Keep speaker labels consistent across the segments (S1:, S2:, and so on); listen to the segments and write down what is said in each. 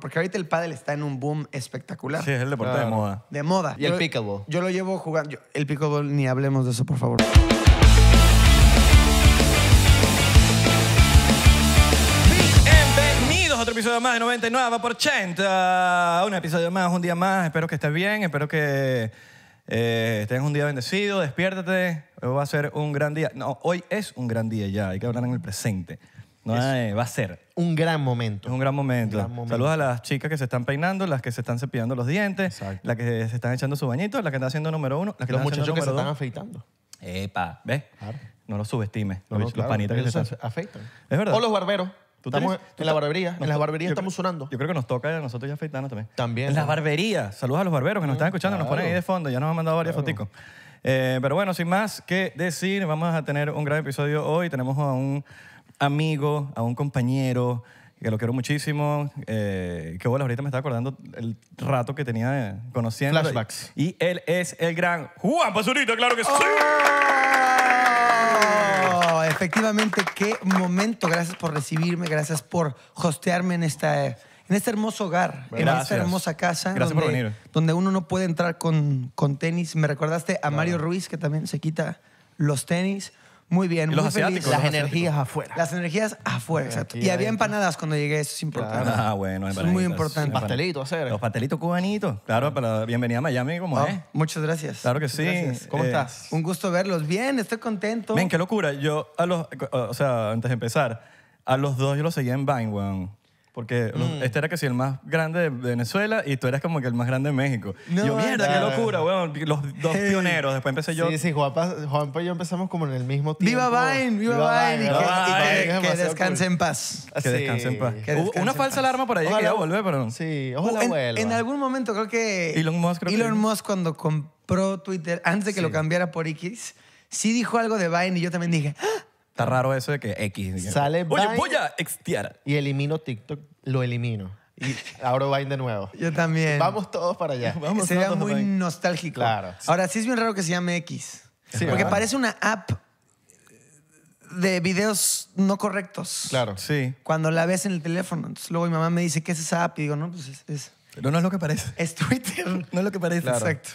S1: Porque ahorita el pádel está en un boom espectacular. Sí, es el deporte de moda. De moda. Y el pickleball. Yo lo llevo jugando. el pickleball, ni hablemos de eso, por favor.
S2: Bienvenidos a otro episodio más de 99%. por ah, Un episodio más, un día más. Espero que estés bien, espero que eh, tengas un día bendecido. Despiértate, hoy va a ser un gran día. No, hoy es un gran día ya, hay que hablar en el presente. Eh, va a ser. Un gran momento. Es un gran momento. Saludos a las chicas que se están peinando, las que se están cepillando los dientes, las que se están echando su bañito, las que están haciendo número uno, las que Los muchachos que se están afeitando. Epa, ¿ves? No los subestimes, los, panitas que se están...
S3: afeitan. Es verdad. O los barberos. en la barbería. en las barberías estamos
S2: sonando. Yo creo que nos toca a nosotros ya afeitarnos también. También. En las barberías. Saludos a los barberos que nos mm, están escuchando, nos ponen ahí de fondo. Ya nos han mandado varias fotos. Eh, pero bueno, sin más que decir, vamos a tener un gran episodio hoy. Tenemos a un amigo, a un compañero, que lo quiero muchísimo. Eh, que bueno, ahorita me estaba acordando el rato que tenía eh, conociendo. Flashbacks. Y él es el gran Juan Pazurita, claro que sí. ¡Oh! efectivamente,
S1: qué momento. Gracias por recibirme, gracias por hostearme en esta. En este hermoso hogar, en esta hermosa casa, donde, donde uno no puede entrar con, con tenis. Me recordaste a Mario Ruiz, que también se quita los tenis. Muy bien. Los Las energías afuera. Las energías afuera, exacto. Y había empanadas cuando llegué, eso es importante. Ah, bueno, Es muy importante. Pastelitos,
S2: hacer. Los pastelitos cubanitos. Claro, ah. para bienvenida a Miami, como ah, es. Muchas gracias. Claro que sí. ¿Cómo eh, estás?
S1: Un gusto verlos. Bien, estoy contento. Ven, qué
S2: locura. Yo, a los, o sea, antes de empezar, a los dos yo los seguía en Vine, porque mm. este era que el más grande de Venezuela y tú eras como que el más grande de México. No, mierda, qué locura, weón. Los dos pioneros. Después empecé yo. Sí, sí,
S3: Juanpa, y yo empezamos como en el mismo tiempo. ¡Viva Vine! ¡Viva, Vine! Y que, descanse en paz. Que descanse en paz.
S2: una falsa alarma por ahí que iba a volver,
S1: pero... Sí, ojalá en, En algún momento creo que... Elon Musk creo Elon Musk cuando compró Twitter, antes de que lo cambiara por X, sí dijo algo de Vine y yo también dije... Ah,
S2: Está raro eso
S3: de que X. Sale Oye, voy a extiar. y elimino TikTok, lo elimino. Y abro Vine de nuevo. Yo también. Vamos todos para allá. Vamos Sería muy nostálgico. Claro. Ahora,
S1: sí es bien raro que se llame X. porque parece una app de videos
S2: no correctos. Claro. Sí.
S1: Cuando la ves en el teléfono. Entonces, luego mi mamá me dice, ¿qué es esa app? Y digo,
S3: no, pues es, no es lo que parece. es Twitter. No es lo que parece. Exacto.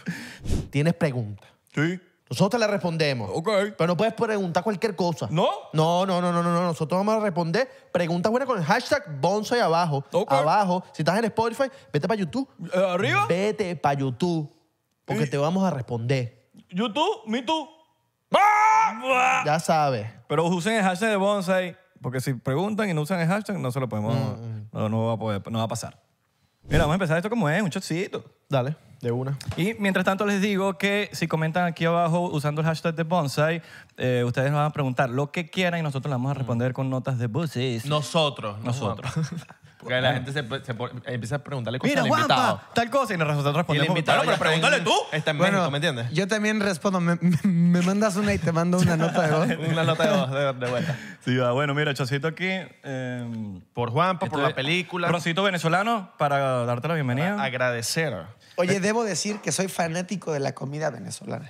S3: ¿Tienes pregunta? Sí. Nosotros te le respondemos. Pero no puedes preguntar cualquier cosa. ¿No? No, no, no, no, no. Nosotros vamos a responder preguntas buenas con el hashtag Bonsai abajo. Abajo. Si estás en Spotify, vete para YouTube. Eh, ¿Arriba? Vete para YouTube. Porque te vamos a responder. YouTube, me too. ¡Ah!
S2: Ya sabes. Pero usen el hashtag de Bonsai, porque si preguntan y no usan el hashtag, no se lo podemos. Mm, mm. No, va a no va a pasar. Mira, vamos a empezar esto como es, un chocito. Dale. De una. Y mientras tanto les digo que si comentan aquí abajo usando el hashtag de Bonsai, eh, ustedes nos van a preguntar lo que quieran y nosotros les vamos a mm. responder con notas de buses. Nosotros. Nosotros. Porque la gente
S3: empieza a preguntarle cosas Mira, al invitado. tal cosa. Y nosotros el respondemos. invitado pero pregúntale tú. Está en ¿me entiendes?
S1: Yo también respondo. Me, mandas una y te mando una nota de voz. Una nota
S2: de voz de, vuelta. Sí, Bueno, mira, Chocito aquí. Em, por Juanpa, por la este, película. Roncito venezolano, para darte la bienvenida. Agradecer.
S1: Oye, debo decir que soy fanático de la comida venezolana.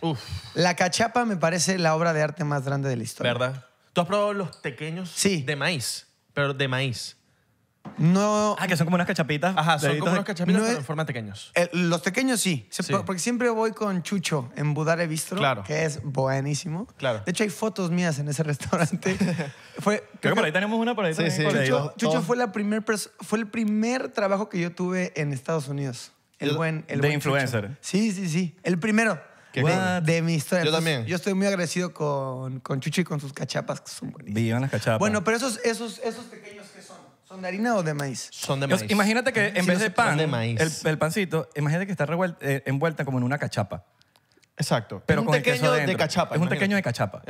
S1: La cachapa me parece la obra de arte más grande de la historia.
S2: ¿Verdad? ¿Tú has probado los
S3: pequeños sí. de maíz? Pero de maíz. No. Ah, que son como unas cachapitas. Ajá, son como unas cachapitas, pero en forma de pequeños.
S1: Eh, los pequeños sí, Porque siempre voy con Chucho en Budare Bistro, claro. que es buenísimo. Claro. De hecho, hay fotos mías en ese restaurante.
S2: fue, creo, que por ahí tenemos una, por ahí sí, Chucho, Chucho fue,
S1: la primer fue el primer trabajo que yo tuve en Estados Unidos. El buen. El de influencer. Sí, sí, sí. El primero. De, de, mi Yo también. Yo estoy muy agradecido con, con Chucho y con sus cachapas, que son
S2: buenísimas. Vivan las cachapas. Bueno, pero
S1: esos, esos, esos pequeños, ¿qué son? ¿Son de harina o de maíz?
S2: Son de maíz. imagínate que en vez de pan, El, pancito, imagínate que está eh, envuelta como en una cachapa. Exacto. Pero un pequeño de cachapa. Es un pequeño de cachapa.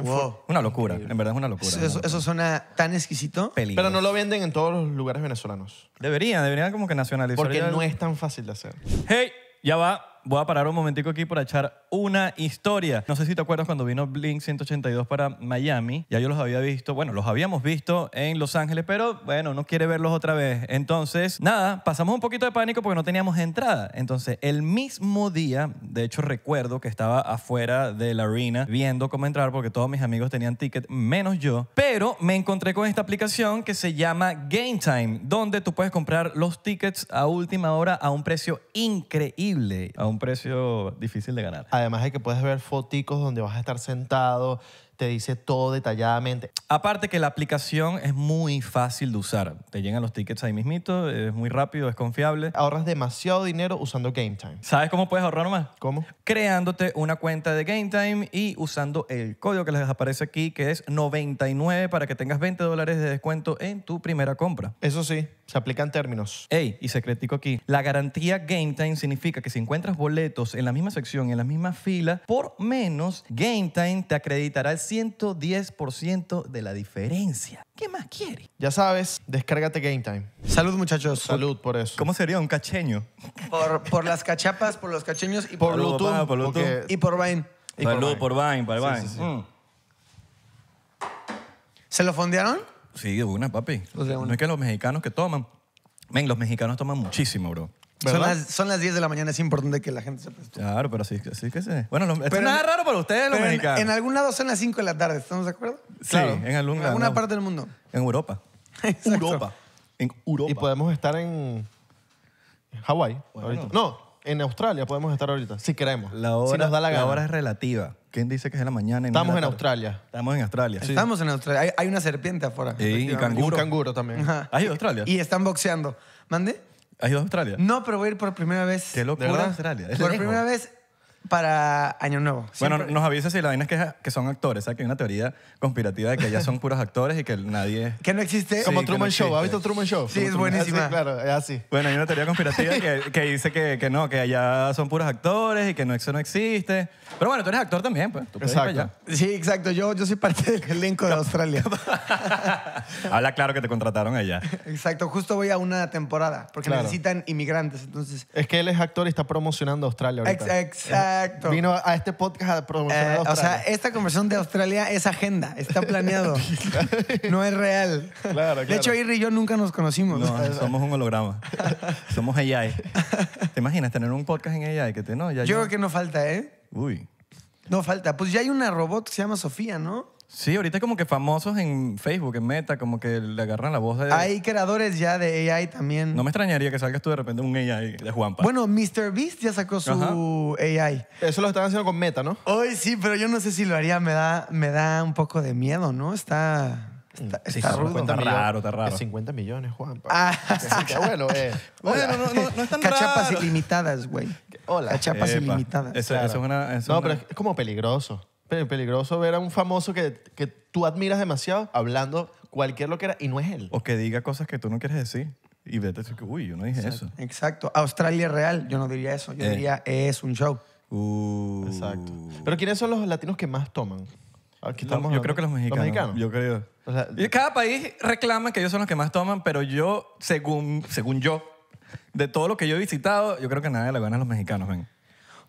S2: Una locura, en verdad es una locura. Eso, suena tan exquisito. Pero no lo venden en todos los lugares venezolanos. Debería, deberían como que nacionalizar. Porque no es tan fácil de hacer. Hey, ya va voy a parar un momentico aquí para echar una historia. No sé si te acuerdas cuando vino Blink 182 para Miami. Ya yo los había visto, bueno, los habíamos visto en Los Ángeles, pero bueno, no quiere verlos otra vez. Entonces, nada, pasamos un poquito de pánico porque no teníamos entrada. Entonces, el mismo día, de hecho recuerdo que estaba afuera de la arena viendo cómo entrar porque todos mis amigos tenían ticket, menos yo. Pero me encontré con esta aplicación que se llama Game Time, donde tú puedes comprar los tickets a última hora a un precio increíble, un precio difícil de ganar. Además hay que puedes
S3: ver foticos donde vas a estar sentado, te dice todo detalladamente.
S2: Aparte que la aplicación es muy fácil de usar. Te llegan los tickets ahí mismito, es muy rápido, es confiable. Ahorras demasiado dinero usando Game Time. ¿Sabes cómo puedes ahorrar más? ¿Cómo? Creándote una cuenta de Game Time y usando el código que les aparece aquí, que es 99 para que tengas 20 dólares de descuento en tu primera compra. Eso sí, se aplican términos. Ey, y criticó aquí. La garantía Game Time significa que si encuentras boletos en la misma sección, en la misma fila, por menos, Game Time te acreditará el 110% de la diferencia. ¿Qué más quiere?
S3: Ya sabes, descárgate Game Time. Salud, muchachos. Salud por eso. ¿Cómo sería
S2: un cacheño?
S1: Por, por las cachapas, por los cacheños y por, por ah, Y por Vine.
S2: Y Salud por Vine, por Vine. Mm. ¿Se lo fondearon? Sí, de una, papi. No es que los mexicanos que toman. Ven, los mexicanos toman muchísimo, bro. Son
S1: las, 10 de la mañana, es importante que la gente se
S2: Claro, pero sí, sí que sé. Bueno, Pero- nada raro para ustedes, los mexicanos. en
S1: algún lado son las 5 de la tarde, ¿estamos de acuerdo? Sí, en algún lado. alguna parte del
S3: mundo. En Europa. Europa. En Europa. Y podemos estar en
S2: Hawái ahorita.
S3: No, en Australia podemos estar ahorita, si queremos. La si nos da la hora es
S2: relativa. ¿Quién dice que es de la mañana? Estamos en Australia. Estamos en Australia. Sí. Estamos
S3: en Australia. Hay, una serpiente
S1: afuera. y un canguro. también. ¿Has ido a Australia? Y
S2: están boxeando. ¿Mande? ¿Has ido a Australia? No, pero voy a ir por primera vez. Qué locura Australia. Por primera vez para Año Nuevo. Bueno, nos avisas si la vaina es que, son actores. ¿sabes? que hay una teoría conspirativa de que allá son puros actores y que nadie... Que no existe... Como Truman Show. ¿ha visto Truman
S3: Show? Sí, es buenísima. Ah, claro, Bueno, hay una teoría conspirativa
S2: que, dice que, no, que allá son puros actores y que no, eso no existe. Pero bueno, tú eres actor también, pues. exacto.
S1: Sí, exacto. Yo, yo soy parte del elenco de Australia.
S2: Habla claro que te contrataron allá.
S1: Exacto. Justo voy a una temporada porque necesitan inmigrantes, entonces...
S3: Es que él es actor y está promocionando Australia ahorita. Exacto.
S1: Vino a este podcast a promocionar Australia. Eh, o sea, esta conversación de Australia es agenda, está planeado. no
S2: es real. De hecho, Irri y yo nunca nos conocimos. No, somos un holograma. somos AI. ¿Te imaginas tener un podcast en AI? Que te, no, yo, yo creo que no falta, ¿eh? Uy. No falta. Pues ya hay una robot que se llama Sofía, ¿no? Sí, ahorita como que famosos en Facebook, en Meta, como que le agarran la voz de... Hay
S1: creadores ya de AI también. No me
S2: extrañaría que salgas tú de repente un AI de Juanpa.
S1: Bueno, Mr. Beast ya sacó su AI.
S2: Eso lo están haciendo con Meta, ¿no?
S1: Hoy sí, pero yo no sé si lo haría. Me da, un poco de miedo, ¿no? Está... Está,
S3: está, está raro, está raro. 50 millones, Juanpa. Ah. bueno, eh,
S2: no, no, no, es tan Cachapas ilimitadas, güey.
S3: Hola. Cachapas ilimitadas. Eso, es una, no, pero es como peligroso. Pero Peligroso ver a un famoso que, que tú admiras demasiado hablando
S2: cualquier lo que era y no es él. O que diga cosas que tú no quieres decir. Y vete a decir que, uy, yo no dije eso.
S1: Exacto. Australia real, yo no diría eso. Yo eh. diría, es un show. Uh, Exacto.
S3: Pero ¿quiénes son los latinos que más toman? Aquí estamos yo creo que los mexicanos.
S2: Yo creo. Y cada país reclama que ellos son los que más toman, pero yo, según, según yo, de todo lo que yo he visitado, yo creo que nada le van a los mexicanos, ven.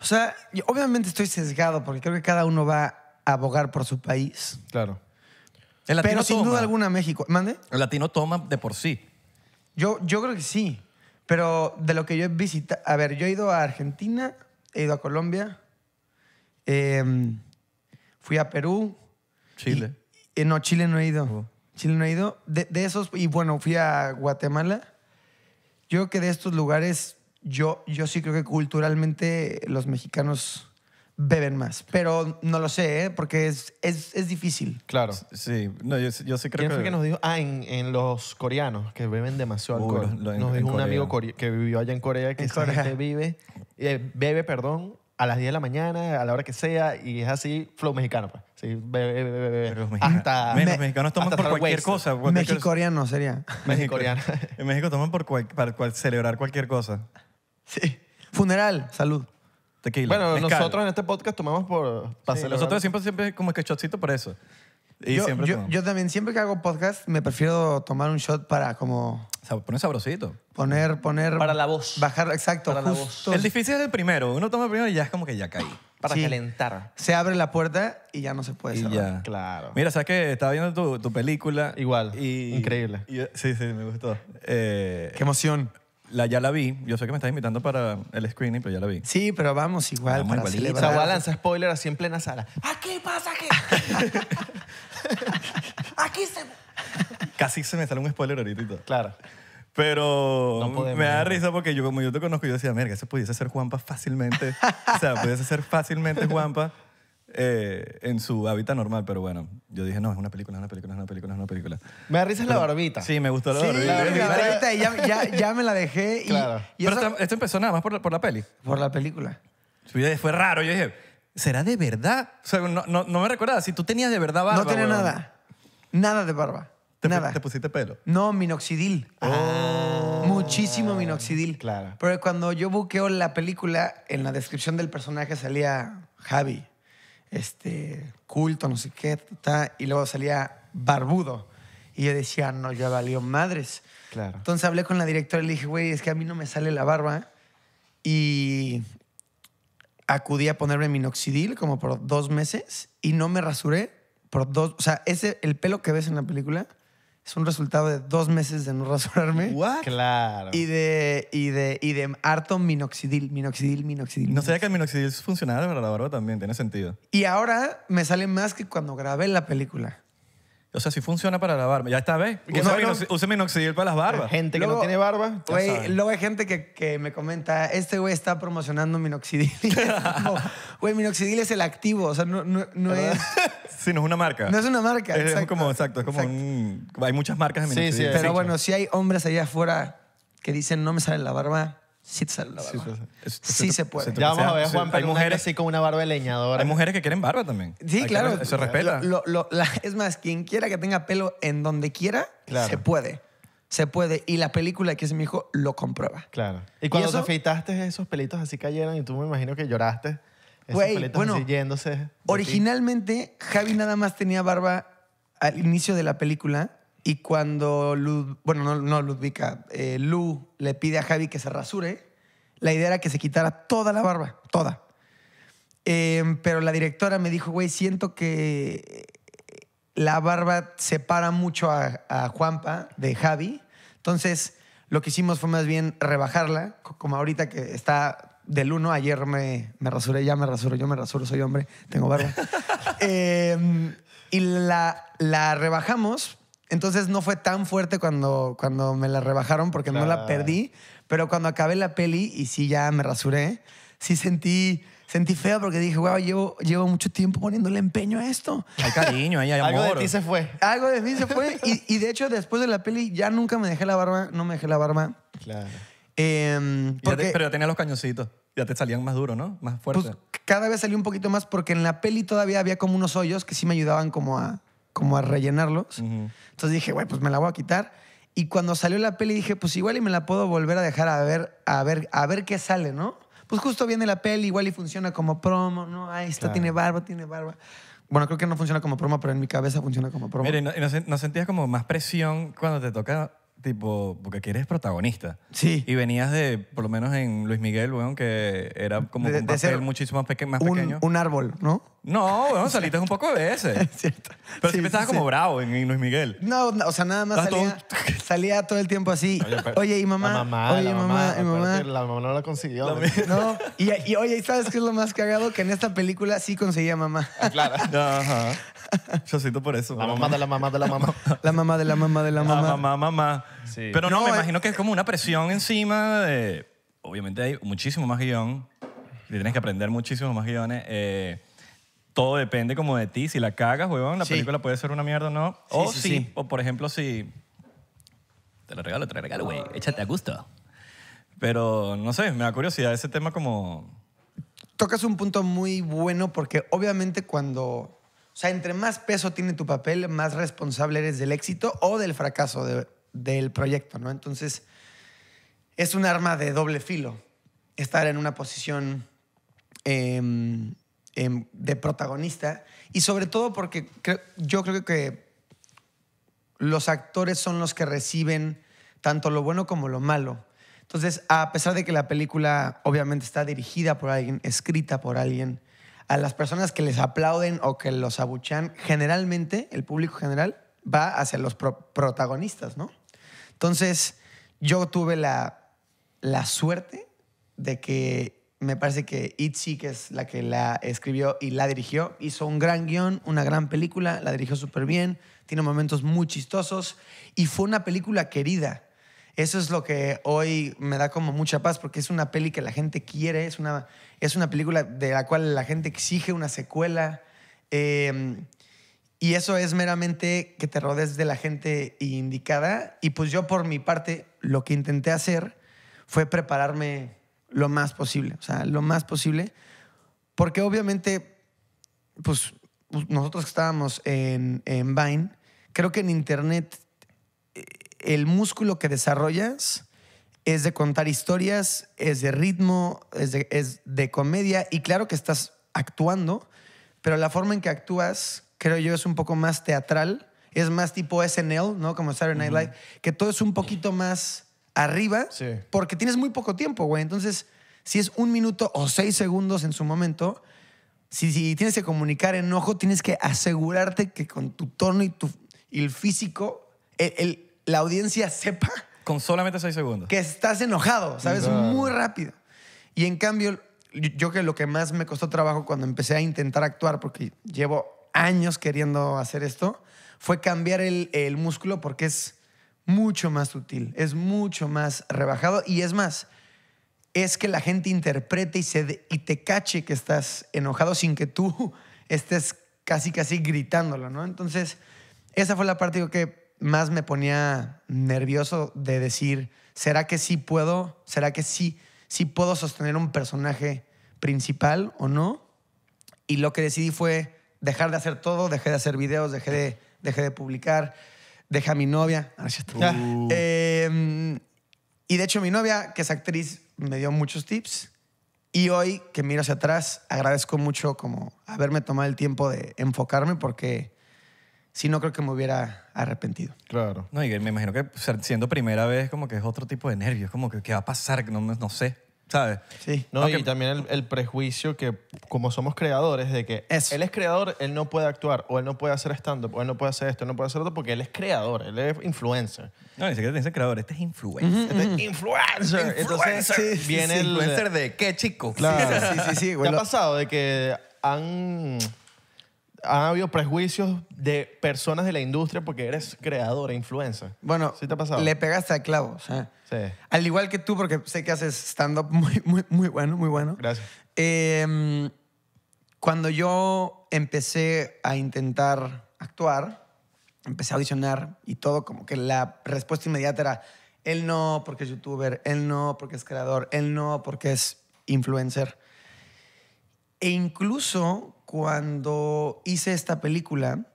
S2: O sea, yo obviamente estoy sesgado
S1: porque creo que cada uno va a abogar por su país. Claro.
S2: Pero sin duda alguna
S1: México. ¿Mande? El latino toma de por sí. Yo, yo creo que sí. Pero de lo que yo he visitado... A ver, yo he ido a Argentina, he ido a Colombia, em, fui a Perú. Chile. no, Chile no he ido. Oh. Chile no he ido. De, de, esos, y bueno, fui a Guatemala. Yo creo que de estos lugares yo, yo sí creo que culturalmente los mexicanos beben más, pero no lo sé, ¿eh? porque es, es, es, difícil.
S2: Claro, sí. No, yo, yo sí creo ¿Quién que... fue
S1: que
S3: nos dijo? Ah, en, en los coreanos, que beben demasiado alcohol. nos dijo un amigo que vivió allá en Corea, que Corea. vive, eh, bebe, perdón, a las 10 de la mañana, a la hora que sea, y es así, flow mexicano, pues. Sí, bebe, bebe, bebe. Pero los mexicanos, mexicanos toman por cualquier cosa.
S2: México
S1: coreano sería. Mexicoreano.
S2: en México toman por, para celebrar cualquier cosa. Sí. Funeral, salud. Tequila. Bueno, nosotros en este podcast tomamos por... Nosotros siempre, siempre como que shotcito por eso. Yo, también, siempre que hago
S1: podcast, me prefiero tomar un shot para como Poner sabrosito. poner, poner... Para la
S2: voz. Bajar, exacto. Para la voz. El difícil es el primero. Uno toma el primero y ya es como que ya caí. Para calentar.
S1: Se abre la puerta y ya no se puede cerrar. Claro. Mira,
S2: sabes que estaba viendo tu, película. Igual. Increíble. sí, sí, me gustó. Eh, qué emoción. La, ya la vi. Yo sé que me estás invitando para el screening, pero ya la vi. Sí, pero vamos igual Vamos para a lanzar spoiler así en plena sala. Aquí pasa que. Aquí se. Casi se me sale un spoiler ahorita Claro. Pero me da risa porque yo, como yo te conozco, yo decía, merga, eso pudiese ser Juanpa fácilmente. o sea, pudiese ser fácilmente Juanpa. Eh, en su hábitat normal, pero bueno, yo dije, no, es una película, es una película, es una película, es una película. Me da la barbita. Sí, me gustó la Sí, barbita. la barbita, y ya, me la dejé. Y, Claro. Pero esto, empezó nada más por la, peli. por la película. Fue raro, yo dije, ¿será de verdad? O sea, no, me recordaba, si tú tenías de verdad barba. no tenía nada. Nada de barba.
S1: Te, nada. te pusiste pelo. No, minoxidil. Oh. Muchísimo minoxidil. claro. Pero cuando yo buqueo la película, en la descripción del personaje salía Javi este, culto, no sé qué, y luego salía barbudo. Y yo decía, no, ya valió madres. Claro. Entonces hablé con la directora y le dije, güey, es que a mí no me sale la barba. Y acudí a ponerme minoxidil como por dos meses y no me rasuré por dos. O sea, ese, el pelo que ves en la película es un resultado de dos meses de no rasurarme. ¿What?
S2: Claro. Y
S1: de, y de, y
S2: de harto minoxidil, minoxidil, minoxidil. No sabía que el minoxidil es funcional, para la barba también, tiene sentido.
S1: Y ahora me sale más que cuando grabé la película. O sea, si funciona para la barba.
S2: Ya está, ¿ves? Usa, minoxidil para las barbas. Gente que no tiene barba. Güey,
S1: luego hay gente que, me comenta, este güey está promocionando minoxidil. Güey, minoxidil es el activo,
S2: o sea, no, es, Sí, no es una marca. no es una marca. Es, exacto. como, exacto, es como Hay muchas marcas de Sí, sí, Pero
S1: bueno, si hay hombres allá afuera que dicen no me sale la barba, sí te sale
S2: Sí, pues, se puede. Ya vamos a ver, Juan, hay mujeres así
S1: con una barba de leñadora. Hay mujeres que quieren barba también. Sí, claro. eso respeta. es más, quien quiera que tenga pelo en donde
S3: quiera, se puede. Se puede. Y la película que es mi hijo lo comprueba. Claro. Y cuando te afeitaste, esos pelitos así cayeron y tú me imagino que lloraste. Esos bueno, yéndose. Originalmente, Javi nada más tenía barba al inicio de la película
S1: y cuando Lu, bueno, no, no Ludvica, eh, Lu le pide a Javi que se rasure, la idea era que se quitara toda la barba, toda. Em, pero la directora me dijo, güey, siento que eh, la barba separa mucho a, Juanpa de Javi. Entonces, lo que hicimos fue más bien rebajarla, como ahorita que está del uno, Ayer me, me rasuré, ya me rasuro, yo me rasuro, soy hombre, tengo barba. Em, y la, la rebajamos entonces no fue tan fuerte cuando, cuando me la rebajaron porque no la perdí, pero cuando acabé la peli y sí ya me rasuré, sí sentí, sentí feo porque dije, wow, llevo, llevo mucho tiempo poniéndole empeño a esto.
S2: Hay cariño, hay amor. Algo de ti se
S1: fue. Algo de mí se fue y, y, de hecho después de la peli ya nunca me dejé la barba, no me dejé la barba.
S2: Claro. Em, pero ya tenía los cañoncitos, ya te salían más duros, ¿no? Más fuertes. Pues,
S1: cada vez salí un poquito más porque en la peli todavía había como unos hoyos que sí me ayudaban como a como a rellenarlos. Entonces dije, güey, pues me la voy a quitar. Y cuando salió la peli dije, pues igual y me la puedo volver a dejar a ver, a ver, a ver qué sale, ¿no? Pues justo viene la peli, igual y funciona como promo, ¿no? Ahí está, tiene barba, tiene barba. Bueno, creo que no funciona como promo, pero en mi cabeza funciona como promo. Mire,
S2: ¿no, sentías como más presión cuando te tocaba tipo, porque aquí eres protagonista. Sí. Y venías de, por lo menos en Luis Miguel, weón, que era como un papel muchísimo más, pequeño. Un árbol, ¿no? No, weón, saliste un poco de ese. Es cierto. Pero sí, siempre estabas como bravo en, Luis Miguel.
S1: No, o sea, nada más salía todo... salía todo el tiempo así. Oye, y mamá, mamá oye, mamá, mamá, mamá. La
S3: mamá no la consiguió. no,
S1: y, y, oye, ¿sabes qué es lo más cagado? Que en esta película sí conseguía mamá.
S3: Ah, claro. ajá. Yo siento por eso. La mamá de la mamá de la mamá. La
S2: mamá
S1: de la mamá de la mamá. La mamá, mamá.
S2: Pero no, me eh. imagino que es como una presión encima de... Obviamente hay muchísimo más guión. y Tienes que aprender muchísimo más guiones. Eh, todo depende como de ti. Si la cagas, huevón, la película puede ser una mierda o no. o sí, o por ejemplo, si... Te lo regalo, te lo regalo, güey. Échate a gusto. Pero, no sé, me da curiosidad ese tema como... Tocas un punto muy bueno porque
S1: obviamente cuando o sea, entre más peso tiene tu papel, más responsable eres del éxito o del fracaso del proyecto, ¿no? Entonces, es un arma de doble filo estar en una posición em, em, de protagonista y sobre todo porque yo creo que los actores son los que reciben tanto lo bueno como lo malo. Entonces, a pesar de que la película obviamente está dirigida por alguien, escrita por alguien, a las personas que les aplauden o que los abuchean, generalmente el público general va hacia los protagonistas, ¿no? Entonces, yo tuve la, suerte de que me parece que Itzy, que es la que la escribió y la dirigió, hizo un gran guión, una gran película, la dirigió súper bien, tiene momentos muy chistosos y fue una película querida. Eso es lo que hoy me da como mucha paz porque es una peli que la gente quiere, es una es una película de la cual la gente exige una secuela. Em, y eso es meramente que te rodees de la gente indicada. Y pues yo por mi parte lo que intenté hacer fue prepararme lo más posible, o sea, lo más posible. Porque obviamente, pues nosotros que estábamos en, en Vine, creo que en Internet eh, el músculo que desarrollas es de contar historias, es de ritmo, es de, comedia y claro que estás actuando, pero la forma en que actúas, creo yo, es un poco más teatral, es más tipo SNL, ¿no? Como Saturday Night Live, que todo es un poquito más arriba, porque tienes muy poco tiempo, güey. Entonces, si es un minuto o seis segundos en su momento, si, tienes que comunicar enojo, tienes que asegurarte que con tu tono y tu el físico, la audiencia sepa
S2: con solamente seis segundos.
S1: Que estás enojado, ¿sabes? Muy rápido. Y en cambio, yo que lo que más me costó trabajo cuando empecé a intentar actuar, porque llevo años queriendo hacer esto, fue cambiar el, músculo porque es mucho más sutil, es mucho más rebajado y es más, es que la gente interprete y, se y te cache que estás enojado sin que tú estés casi, casi gritándolo, ¿no? Entonces, esa fue la parte que más me ponía nervioso de decir, ¿será que sí puedo? ¿Será que sí, sí puedo sostener un personaje principal o no? Y lo que decidí fue dejar de hacer todo, dejé de hacer videos, dejé de, dejé de publicar, dejé a mi novia. Ah, em, y de hecho mi novia, que es actriz, me dio muchos tips. Y hoy que miro hacia atrás, agradezco mucho como haberme tomado el tiempo de enfocarme porque si no creo que me hubiera arrepentido.
S2: Claro. No, y me imagino que siendo primera vez como que es otro tipo de nervios, como que qué va a pasar, no, no sé, ¿sabes? Sí. No, y
S3: también el, prejuicio que como somos creadores de que él es creador, él no puede actuar, o él no puede hacer stand-up, o él no puede hacer esto, no puede hacer otro, porque él es creador, él es influencer. No, ni siquiera te dice creador, este es influencer. Este es
S2: influencer. influencer. Entonces viene el... ¿Influencer de qué, chico? Claro. Sí, sí, sí. güey. ¿Te ha
S3: pasado de que han ¿Ha habido prejuicios de personas de la industria porque eres creador e influencer. Bueno, te le
S1: pegaste al clavo. sí.
S3: Al igual que tú, porque sé que haces
S1: stand-up muy, muy, muy bueno, muy bueno. Gracias. Em, cuando yo empecé a intentar actuar, empecé a audicionar y todo, como que la respuesta inmediata era, él no porque es youtuber, él no porque es creador, él no porque es influencer. E incluso cuando hice esta película,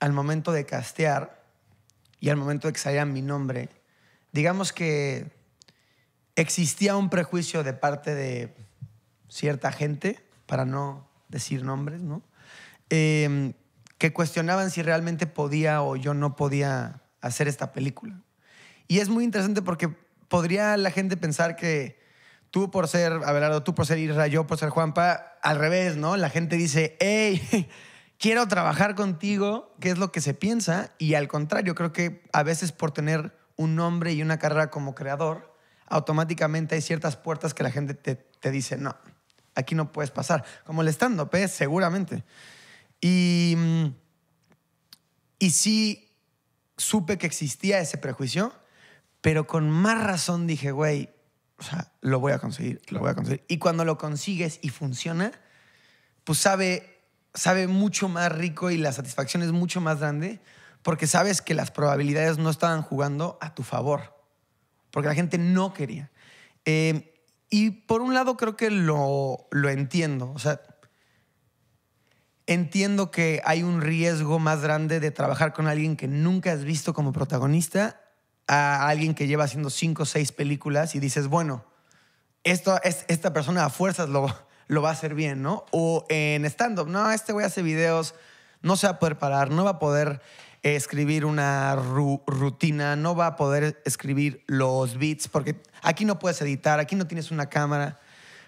S1: al momento de castear y al momento de que saliera mi nombre, digamos que existía un prejuicio de parte de cierta gente, para no decir nombres, ¿no? Em, que cuestionaban si realmente podía o yo no podía hacer esta película. Y es muy interesante porque podría la gente pensar que tú por ser Abelardo, tú por ser Isra, yo por ser Juanpa, al revés, ¿no? La gente dice, hey, quiero trabajar contigo, que es lo que se piensa, y al contrario, creo que a veces por tener un nombre y una carrera como creador, automáticamente hay ciertas puertas que la gente te, dice, no, aquí no puedes pasar, como el stand-up, ¿eh? seguramente. Y, mm, y sí supe que existía ese prejuicio, pero con más razón dije, güey, o sea, lo voy a conseguir, lo voy a conseguir. Y cuando lo consigues y funciona, pues sabe, sabe mucho más rico y la satisfacción es mucho más grande porque sabes que las probabilidades no estaban jugando a tu favor, porque la gente no quería. Em, y por un lado creo que lo, lo entiendo, o sea, entiendo que hay un riesgo más grande de trabajar con alguien que nunca has visto como protagonista a alguien que lleva haciendo cinco o seis películas y dices, bueno, esto, es, esta persona a fuerzas lo, va a hacer bien, ¿no? O en stand-up, no, este güey hace videos, no se va a poder parar, no va a poder escribir una rutina, no va a poder escribir los beats, porque aquí no puedes editar, aquí no tienes una cámara.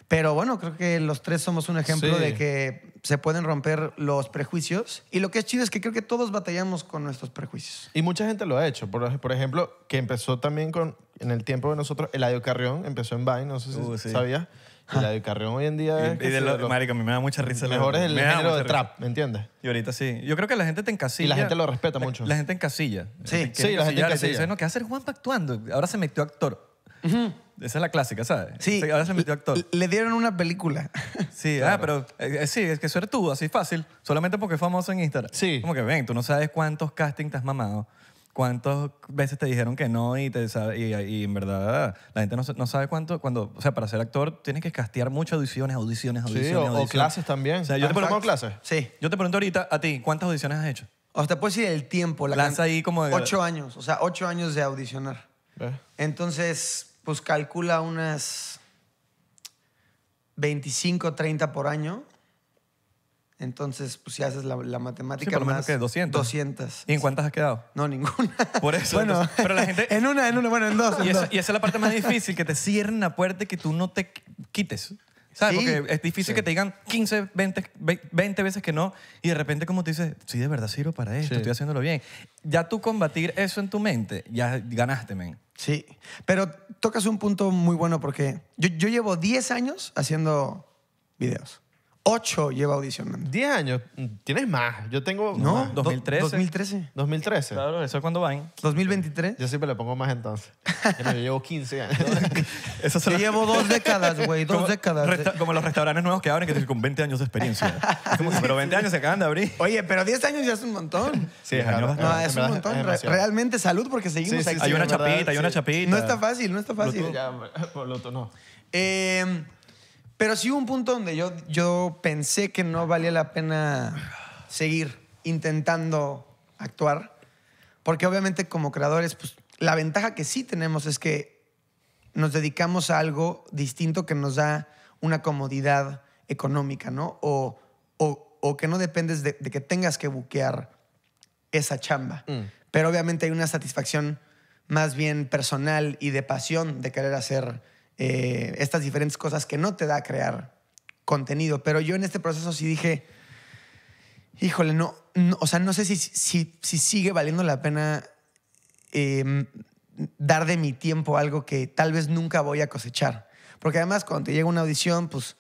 S1: Pero bueno, creo que los tres somos un ejemplo de que se pueden romper
S3: los prejuicios. Y lo que es chido es que creo que todos batallamos con nuestros prejuicios. Y mucha gente lo ha hecho. Por, por ejemplo, que empezó también con, en el tiempo de nosotros, Eladio Carrión empezó en Vine, no sé si uh,
S2: sí. sabías. Ah. Eladio Carrión hoy en día. Es y, de lo, a mí me da mucha risa. Mejor es el género de trap, ¿me entiendes? Y ahorita sí. Yo creo que la gente te encasilla. Y la gente lo respeta mucho. La gente encasilla. Sí, sí, la gente encasilla. Sí, la gente no, ¿qué va hacer Juanpa actuando? Ahora se metió actor. Ajá. Esa es la clásica, ¿sabes? Sí. Ahora se metió actor. Le dieron una película. Sí, ah, pero eh, eh, sí, es que eso tú, así fácil, solamente porque es famoso en Instagram. Sí. Como que ven, tú no sabes cuántos castings te has mamado, cuántas veces te dijeron que no y, te, y, en verdad la gente no, sabe cuánto, cuando, o sea, para ser actor tienes que castear muchas audiciones, audiciones, audiciones. Sí, o- clases también. O sea, yo te, clases? Sí. yo te pregunto ahorita a ti, ¿cuántas audiciones has hecho? O sea, te puedo decir el tiempo. La Lanza ahí como de- Ocho años. O
S1: sea, ocho años de audicionar. ¿Ves? Entonces, pues calcula unas 25, 30 por año. Entonces,
S2: pues si haces la, matemática por lo menos más que 200. 200. ¿Y en cuántas has quedado? No, ninguna. Por eso. bueno, pero la gente en una, en una, bueno, en dos. y, y esa es la parte más difícil que te cierren la puerta y que tú no te quites. ¿Sabes? Porque es difícil que te digan 15, 20, 20 veces que no y de repente como te dices, sí, de verdad sirvo para esto, estoy haciéndolo bien. Ya tú combatir eso en tu mente, ya ganaste, men. Sí, pero tocas un punto muy bueno porque yo, yo
S1: llevo 10 años haciendo
S3: videos. 8 lleva audicionando. 10 años. Tienes más. Yo tengo. No, 2013. 2013. 2013. Claro, eso es cuando van. 2023. Yo siempre le pongo más entonces. Yo, yo llevo 15 años.
S2: eso yo llevo dos décadas, güey. Dos décadas. como los restaurantes nuevos que abren que con 20 años de experiencia. pero 20 años se acaban de abrir. Oye, pero 10 años ya es un montón. Sí, es, claro, No, es un montón. Realmente
S1: salud porque seguimos aquí. hay una chapita, hay una chapita. No está fácil, no está fácil. Por Lo otro, no. Eh, pero sí hubo un punto donde yo, yo pensé que no valía la pena seguir intentando actuar, porque obviamente como creadores, pues la ventaja que sí tenemos es que nos dedicamos a algo distinto que nos da una comodidad económica, ¿no? O, o, que no dependes de, que tengas que buquear esa chamba. Mm. Pero obviamente hay una satisfacción más bien personal y de pasión de querer hacer eh, estas diferentes cosas que no te da crear contenido. Pero yo en este proceso sí dije, híjole, no, o sea, no sé si, si, sigue valiendo la pena em, dar de mi tiempo algo que tal vez nunca voy a cosechar. Porque además cuando te llega una audición, pues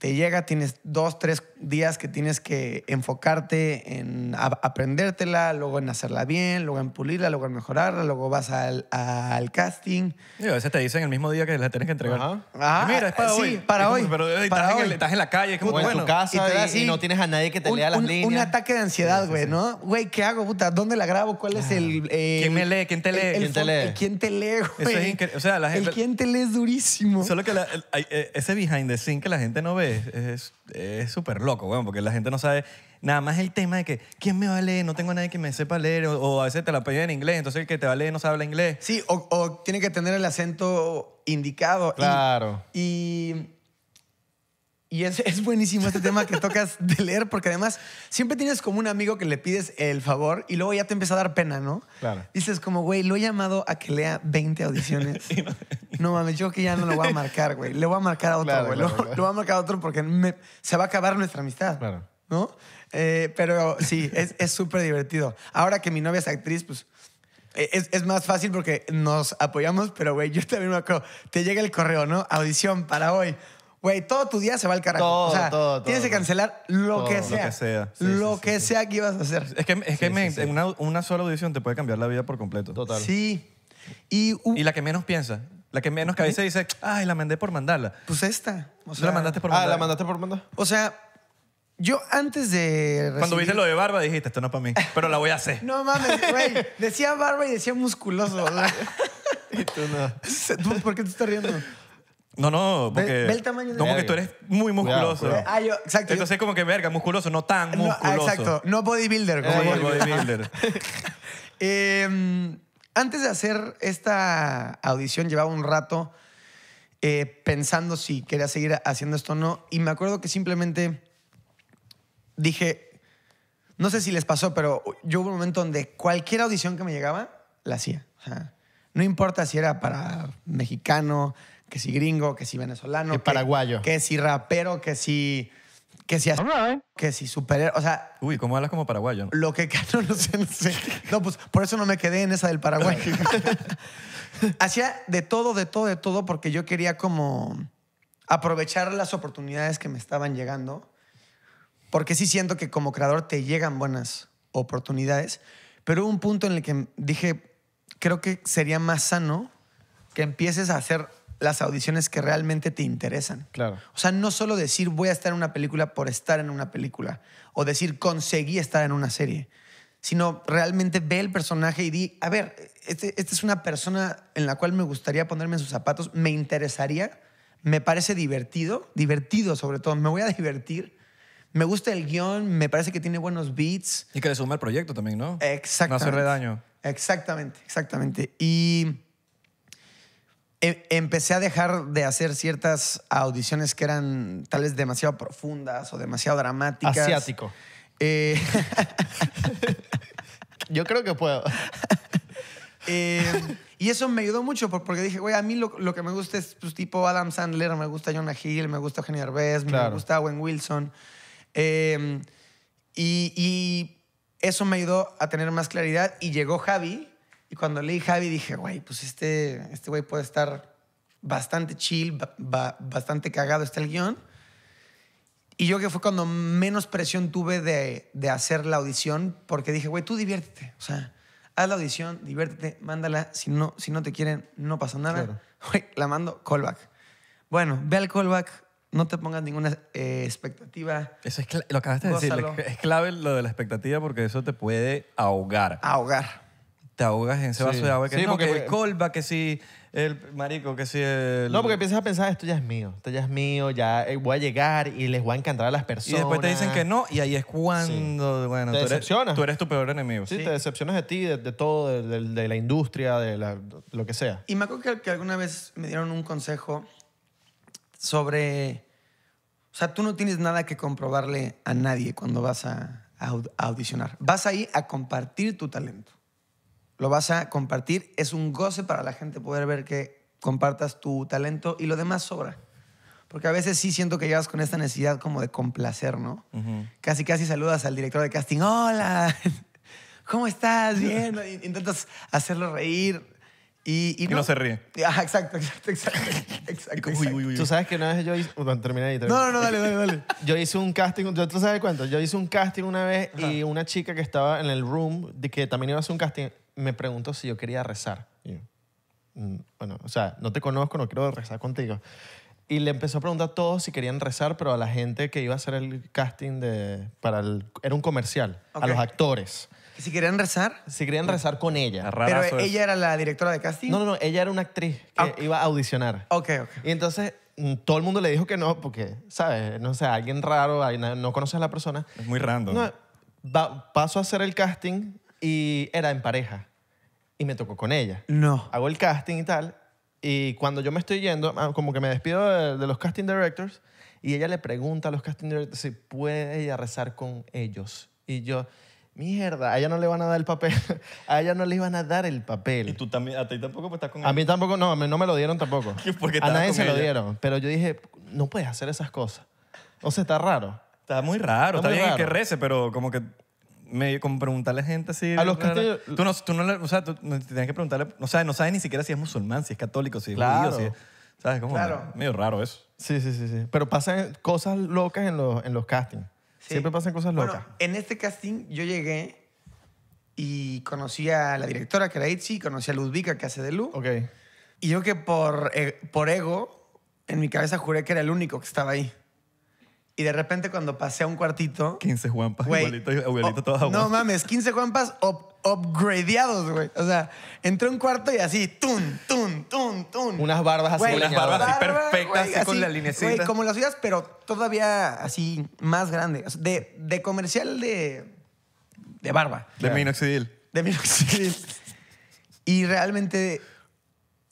S1: te llega, tienes dos, tres días que tienes que enfocarte en aprendértela, luego en hacerla bien, luego en pulirla, luego en mejorarla,
S2: luego vas al, al casting. Y a veces te dicen el mismo día que la tienes que entregar. Ah, Mira, es para hoy. para hoy. pero eh, estás, En la calle, es como, en bueno, tu casa y, no tienes a nadie que te lea las
S3: líneas. Un
S1: ataque de ansiedad, güey, ¿no? Güey, ¿qué hago, puta? ¿Dónde la grabo? ¿Cuál es el...? Eh, ¿Quién me lee? ¿Quién te lee? ¿Quién, te lee? ¿Quién te lee, güey?
S2: o sea, la gente... El ¿Quién te lee es durísimo? Solo que eh, ese behind the scene que la gente no ve es súper loco, bueno porque la gente no sabe nada más el tema de que, ¿quién me va a leer? No tengo nadie que me sepa leer, o, a veces te la piden en inglés, entonces el que te va a leer no sabe inglés. Sí, o, tiene que tener el acento indicado. Claro.
S1: y y es, buenísimo este tema que tocas de leer, porque además siempre tienes como un amigo que le pides el favor y luego ya te empieza a dar pena, ¿no? Claro. Dices como, güey, lo he llamado a que lea 20 audiciones. no, mames, yo que ya no lo voy a marcar, güey. Le voy a marcar a otro, güey. lo, voy a marcar a otro porque se va a acabar nuestra amistad. Claro. ¿No? Eh, pero sí, es súper divertido. Ahora que mi novia es actriz, pues e, es, es, más fácil porque nos apoyamos, pero güey, yo también me acuerdo. Te llega el correo, ¿no? Audición para hoy. Güey, todo tu día se va al carajo. o sea, todo, tienes que cancelar lo que sea. Lo que sea.
S2: lo que sea que ibas a hacer. Es que, es que en una, una, sola audición te puede cambiar la vida por completo. Total. Sí. Y, y la que menos piensa. La que menos cabeza dice, ay, la mandé por mandarla. Pues esta. O sea, la mandaste por mandarla? Ah, la mandaste por
S1: mandarla. O sea, yo antes de. Cuando viste
S2: lo de barba dijiste, esto no es para mí, pero la voy a hacer. no
S1: mames, güey. Decía barba y decía musculoso.
S2: y tú no. ¿Por qué te estás riendo? No, no, porque. tú eres muy musculoso. Ah, exacto. Entonces, como que verga, musculoso, no tan ah, musculoso. exacto.
S1: No bodybuilder.
S2: como eh,
S1: em, antes de hacer esta audición, llevaba un rato eh, pensando si quería seguir haciendo esto o no. Y me acuerdo que simplemente dije. No sé si les pasó, pero yo hubo un momento donde cualquier audición que me llegaba, la hacía. no importa si era para mexicano, que si gringo, que si venezolano, que, paraguayo, que si rapero, que si que si que si superhéroe, o sea, uy,
S2: cómo hablas como paraguayo.
S1: Lo que no, no, pues por eso no me quedé en esa del Paraguay. Hacía de todo, de todo, de todo porque yo quería como aprovechar las oportunidades que me estaban llegando, porque sí siento que como creador te llegan buenas oportunidades, pero hubo un punto en el que dije, creo que sería más sano que empieces a hacer las audiciones que realmente te interesan. Claro. O sea, no solo decir voy a estar en una película por estar en una película o decir conseguí estar en una serie, sino realmente ve el personaje y di, a ver, este, esta es una persona en la cual me gustaría ponerme en sus zapatos, me interesaría, me parece divertido, divertido sobre todo, me voy a divertir. Me gusta el guión, me parece que
S2: tiene buenos beats. Y que le suma el proyecto también, ¿no? Exactamente. No hacerle daño.
S1: Exactamente, exactamente. Y Em, empecé a dejar de hacer ciertas audiciones que eran tal vez demasiado profundas o demasiado dramáticas. Asiático. Eh, Yo creo que puedo. Eh, y eso me ayudó mucho porque dije, güey, a mí lo, que me gusta es pues, tipo Adam Sandler, me gusta Jonah Hill, me gusta Eugenio Arbez, me gusta Owen Wilson. Em, y, eso me ayudó a tener más claridad y llegó Javi y cuando leí Javi dije, güey, pues este, este güey puede estar bastante chill, bastante cagado está el guión. Y yo que fue cuando menos presión tuve de, de hacer la audición, porque dije, güey, tú diviértete. O sea, haz la audición, diviértete, mándala. Si no, si no te quieren, no pasa nada. la mando, callback. Bueno, ve al callback, no te pongas ninguna eh, expectativa. Eso es lo acabaste de decir. Es clave
S2: lo de la expectativa porque eso te puede ahogar. Ahogar te ahogas en ese vaso de agua. Que no, porque- que colba, que si el marico, que si el... No, porque
S3: empiezas a pensar, esto ya es mío, esto ya es mío, ya eh, voy a llegar y les voy a encantar a las personas. Y después te dicen que no, y ahí es cuando, bueno, tú eres, tu peor enemigo. Sí, te decepcionas de ti, de, todo, de, la industria, de lo que sea.
S1: Y me acuerdo que, alguna vez me dieron un consejo sobre... O sea, tú no tienes nada que comprobarle a nadie cuando vas a audicionar. Vas ahí a compartir tu talento lo vas a compartir. Es un goce para la gente poder ver que compartas tu talento y lo demás sobra. Porque a veces sí siento que llevas con esta necesidad como de complacer, ¿no? Casi, casi saludas al director de casting. Hola, ¿cómo estás? Bien. Intentas hacerlo reír. Y, no, se ríe. Ah, exacto, exacto, exacto. Tú sabes
S3: que una vez yo hice. Bueno, ahí. No, no, dale, dale, dale. yo hice un casting. ¿Tú sabes cuánto? Yo hice un casting una vez y una chica que estaba en el room, de que también iba a hacer un casting, me preguntó si yo quería rezar. Mm, bueno, o sea, no te conozco, no quiero rezar contigo. Y le empezó a preguntar a todos si querían rezar, pero a la gente que iba a hacer el casting de, para el... Era un comercial, a los actores. si querían rezar? Si querían rezar con ella. Pero ella era la directora de casting. No, no, no, ella era una actriz que iba a audicionar. Ok, ok. Y entonces mm, todo el mundo le dijo que no, porque, ¿sabes? No sé, alguien raro, no conoces a la persona. Es muy random. No, va- paso a hacer el casting y era en pareja. Y me tocó con ella. No. Hago el casting y tal. Y cuando yo me estoy yendo, ah, como que me despido de, los casting directors y ella le pregunta a los casting directors si puede ella rezar con ellos. Y yo, mierda, a ella no le van a dar el papel. a ella no le iban a dar el papel. Y tú
S2: también, a ti tampoco pues, estás con A mí
S3: tampoco, no, no me lo dieron tampoco. porque a nadie se lo dieron. Pero yo dije,
S2: no puedes hacer esas cosas. O sea, está raro. Está muy raro, está, bien que rece, pero como que medio como preguntarle a gente así. A los castings, Tú no, tú no le- o sea, tú no- tienes que preguntarle, o sea, no sabes ni siquiera si es musulmán, si es católico, si es judío, si ¿sabes? Claro. medio raro eso. Sí, sí, sí, sí.
S3: Pero pasan cosas locas en los, en los castings. Siempre pasan cosas locas.
S2: en
S1: este casting yo llegué y conocí a la directora, que era Itzi, y conocí a Ludvika, que hace de Lu. ok. Y yo que por, eh, por ego, en mi cabeza juré que era el único que estaba ahí. Y de repente cuando pasé a un cuartito...
S2: 15 Juanpas, güey, igualito,
S1: igualito todas aguas. No mames, 15 Juanpas upgradeados, güey. O sea, entré a un cuarto y así, tun, tun, tun, tun.
S3: Unas barbas así. unas barbas así
S1: perfectas, con la linecita. Güey, como las suyas, pero todavía así más grande. de, de, comercial de, de barba.
S2: De minoxidil. De minoxidil.
S1: y realmente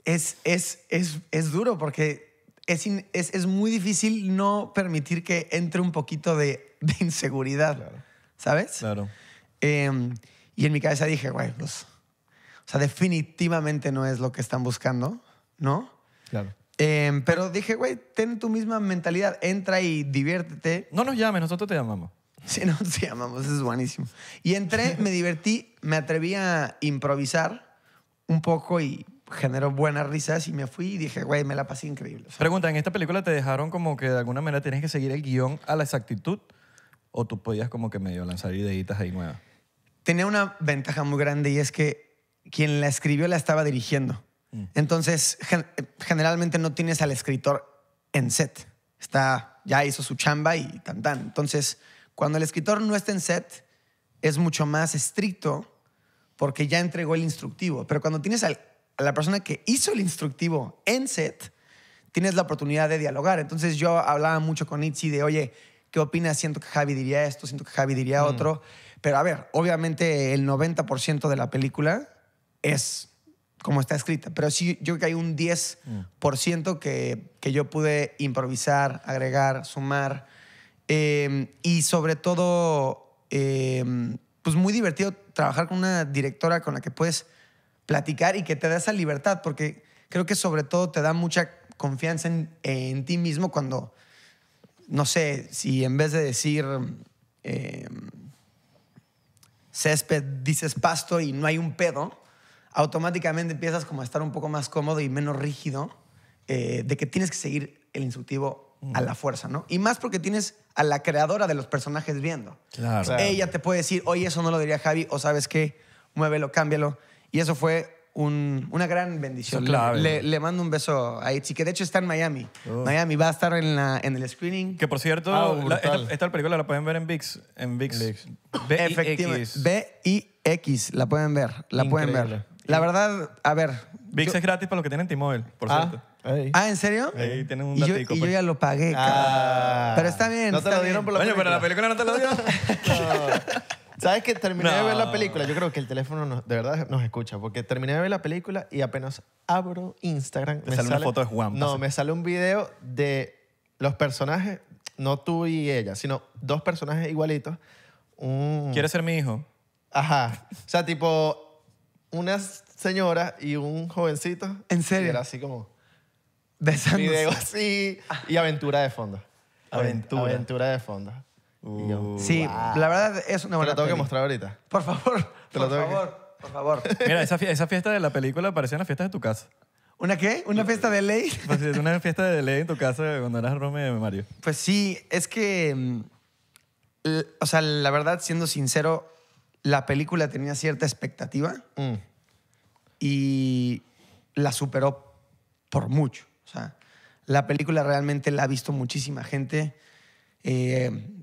S1: es, es, es, es duro porque es, es, es, muy difícil no permitir que entre un poquito de, inseguridad, ¿sabes? Claro. Em, y en mi cabeza dije, güey, o sea, definitivamente no es lo que están buscando, ¿no? Claro. Em, pero dije, güey, ten tu misma mentalidad, entra y diviértete. No nos llames, nosotros te llamamos. Sí, nos te llamamos, es buenísimo. Y entré, me divertí, me atreví a improvisar un poco y generó buenas risas y me fui y dije, güey, me la pasé increíble.
S2: Pregunta, ¿en esta película te dejaron como que de alguna manera tienes que seguir el guión a la exactitud o tú podías como que medio lanzar ideitas ahí nuevas? Tenía una ventaja muy grande y es que quien la escribió la
S1: estaba dirigiendo. Mm. Entonces, generalmente no tienes al escritor en set. Está, ya hizo su chamba y tan tan. Entonces, cuando el escritor no está en set, es mucho más estricto porque ya entregó el instructivo. Pero cuando tienes al a la persona que hizo el instructivo en set, tienes la oportunidad de dialogar. Entonces yo hablaba mucho con Itzi de, oye, ¿qué opinas? Siento que Javi diría esto, siento que Javi diría mm. otro. Pero a ver, obviamente el 90% de la película es como está escrita, pero sí yo creo que hay un 10% que, que yo pude improvisar, agregar, sumar. Em, y sobre todo, em, pues muy divertido trabajar con una directora con la que puedes platicar y que te da esa libertad, porque creo que sobre todo te da mucha confianza en, ti mismo cuando, no sé, si en vez de decir em, césped dices pasto y no hay un pedo, automáticamente empiezas como a estar un poco más cómodo y menos rígido eh, de que tienes que seguir el instructivo a la fuerza, ¿no? Y más porque tienes a la creadora de los personajes viendo.
S2: Claro. Ella
S1: te puede decir, oye, eso no lo diría Javi, o sabes qué, muévelo, cámbialo. Y eso fue una gran bendición. Le, mando un beso a Itzy, que de hecho está en Miami. Oh. Miami va a estar en, el screening.
S2: Que por cierto, ah, la, esta, película la pueden ver en VIX. En VIX. VIX. Efectivamente.
S1: B-I-X. La pueden ver. La pueden ver.
S2: La verdad, a ver. VIX es gratis para los que tienen T-Mobile, por ah, cierto. Ah, ¿en serio? Ahí tienen un y yo, pues. ya lo pagué, ah. Pero está bien. No te lo dieron por la Oye, pero la película no te la dio no.
S3: ¿Sabes que terminé de ver la película? Yo creo que el teléfono de verdad nos escucha, porque terminé de ver la película y apenas abro Instagram. Me sale una foto de Juan, No, me sale un video de los personajes, no tú y ella, sino dos personajes igualitos. Un,
S2: ¿Quieres ser mi hijo?
S3: Ajá. O sea, tipo, una señora y un jovencito. ¿En serio? era así como
S2: Besándose. video
S3: así y aventura de fondo. Aventura. Aventura de fondo.
S2: Uh, sí, la verdad
S3: es una buena Te lo tengo que mostrar
S2: ahorita. Por favor, Te por tengo
S1: favor, por favor.
S3: Mira,
S2: esa, fiesta de la película parecía una fiesta de tu casa. ¿Una qué? ¿Una fiesta de ley? Pues, una fiesta de ley en tu casa cuando eras Romeo y Mario. Pues sí, es que. Mm, o sea, la verdad, siendo
S1: sincero, la película tenía cierta expectativa mm. y la superó por mucho. O sea, la película realmente la ha visto muchísima gente. Eh,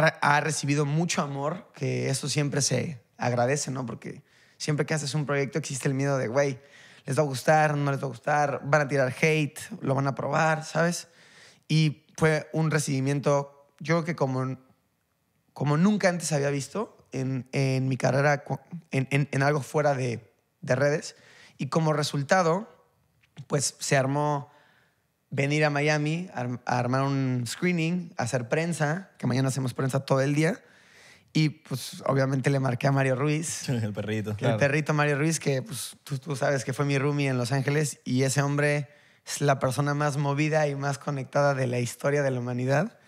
S1: ha, recibido mucho amor, que eso siempre se agradece, ¿no? Porque siempre que haces un proyecto existe el miedo de, güey, les va a gustar, no les va a gustar, van a tirar hate, lo van a probar, ¿sabes? Y fue un recibimiento, yo creo que como, como nunca antes había visto en, en mi carrera, en, en, en algo fuera de, de, redes. Y como resultado, pues se armó venir a Miami a, armar un screening, hacer prensa, que mañana hacemos prensa todo el día. Y pues obviamente le marqué a Mario Ruiz. El
S2: perrito. El perrito
S1: Mario Ruiz, que pues, tú, tú, sabes que fue mi roomie en Los Ángeles y ese hombre es la persona más movida y más conectada de la historia de la humanidad.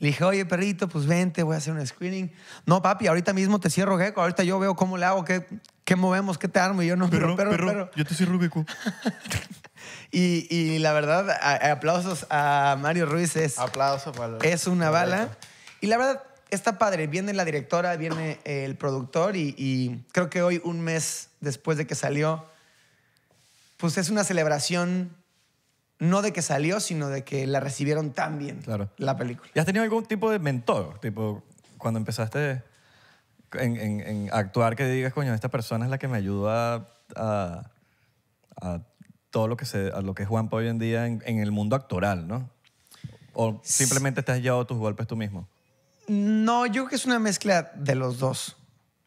S1: Le dije, oye, perrito, pues vente, voy a hacer un screening. No, papi, ahorita mismo te cierro gecko. Ahorita yo veo cómo le hago, qué, qué movemos, qué te armo. Y yo no, pero, pero, pero, Yo te cierro gecko. y, la verdad, aplausos a Mario Ruiz. Es,
S3: Es una bala.
S1: Y la verdad, está padre. Viene la directora, viene el productor y, y, creo que hoy, un mes después de que salió, pues es una celebración no de que salió, sino de que la recibieron
S2: tan bien la película. ¿Y has tenido algún tipo de mentor? Tipo, cuando empezaste en, en, actuar, que digas, coño, esta persona es la que me ayudó a, todo lo que, se, a lo que es Juanpa hoy en día en, el mundo actoral, ¿no? ¿O simplemente te has llevado tus golpes tú mismo?
S1: No, yo creo que es una mezcla de los dos.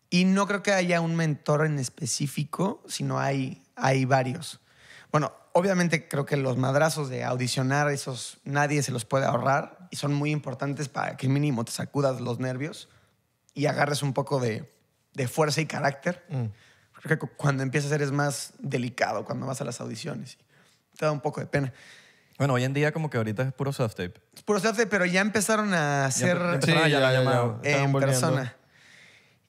S1: Y no creo que haya un mentor en específico, sino hay, hay varios. Bueno, obviamente creo que los madrazos de audicionar, esos nadie se los puede ahorrar y son muy importantes para que mínimo te sacudas los nervios y agarres un poco de, fuerza y carácter. Porque mm. Creo que cuando empiezas eres más delicado
S2: cuando vas a las audiciones. Te da un poco de pena. Bueno, hoy en día como que ahorita es puro soft tape.
S1: Es puro soft tape, pero ya empezaron a hacer sí, ya, ya, llamado. en persona.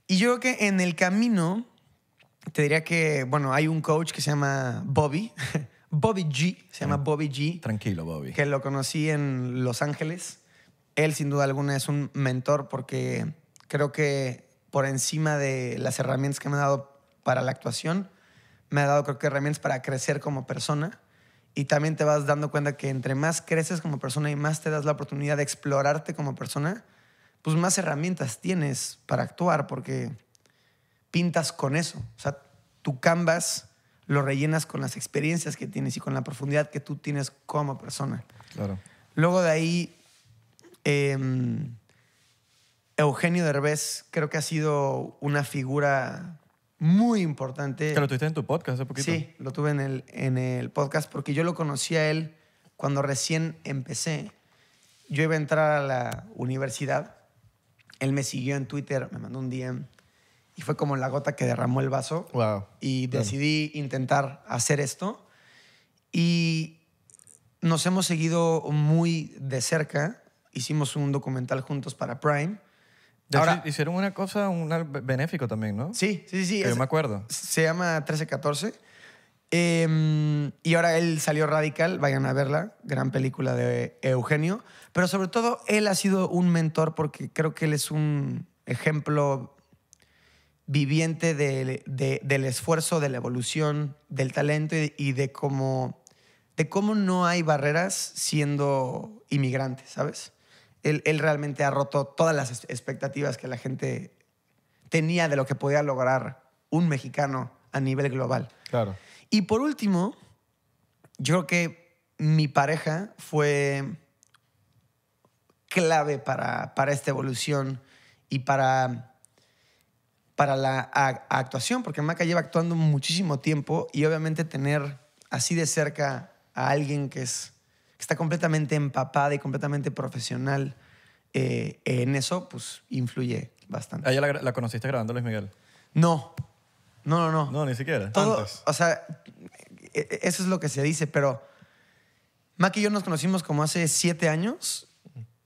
S1: Y yo creo que en el camino te diría que, bueno, hay un coach que se llama Bobby, Bobby G, se llama ah. Bobby G. Tranquilo, Bobby. Que lo conocí en Los Ángeles. Él, sin duda alguna, es un mentor porque creo que por encima de las herramientas que me ha dado para la actuación, me ha dado, creo que, herramientas para crecer como persona. Y también te vas dando cuenta que entre más creces como persona y más te das la oportunidad de explorarte como persona, pues más herramientas tienes para actuar porque pintas con eso. O sea, tu canvas lo rellenas con las experiencias que tienes y con la profundidad que tú tienes como persona. Claro. Luego de ahí, em, Eugenio Derbez creo que ha sido una figura muy importante. Que lo tuviste
S2: en tu podcast hace poquito. Sí,
S1: lo tuve en el, en el podcast porque yo lo conocí a él cuando recién empecé. Yo iba a entrar a la universidad. Él me siguió en Twitter, me mandó un DM y fue como la gota que derramó el vaso. Y decidí intentar hacer esto. Y nos hemos seguido muy de cerca. Hicimos un documental juntos para Prime. Ahora,
S2: hicieron una cosa, un benéfico también, ¿no? Sí, sí, sí. yo me acuerdo.
S1: Se llama 1314. Em, y ahora él salió radical, vayan a verla, gran película de Eugenio. Pero sobre todo, él ha sido un mentor porque creo que él es un ejemplo viviente del esfuerzo, de la evolución, del talento y, de, cómo, de cómo no hay barreras siendo inmigrante, ¿sabes? Él, él, realmente ha roto todas las expectativas que la gente tenía de lo que podía lograr un mexicano a nivel global. Claro. Y por último, yo creo que mi pareja fue clave para, para esta evolución y para para la actuación, porque Maca lleva actuando muchísimo tiempo y obviamente tener así de cerca a alguien que, es, que está completamente empapada y completamente profesional eh, en eso, pues influye bastante. Ah, ¿A la, la, conociste grabando, Luis Miguel? No, no, no, no. No, ni siquiera. Todo, O sea, e, e, eso es lo que se dice, pero Mac y yo nos conocimos como hace siete años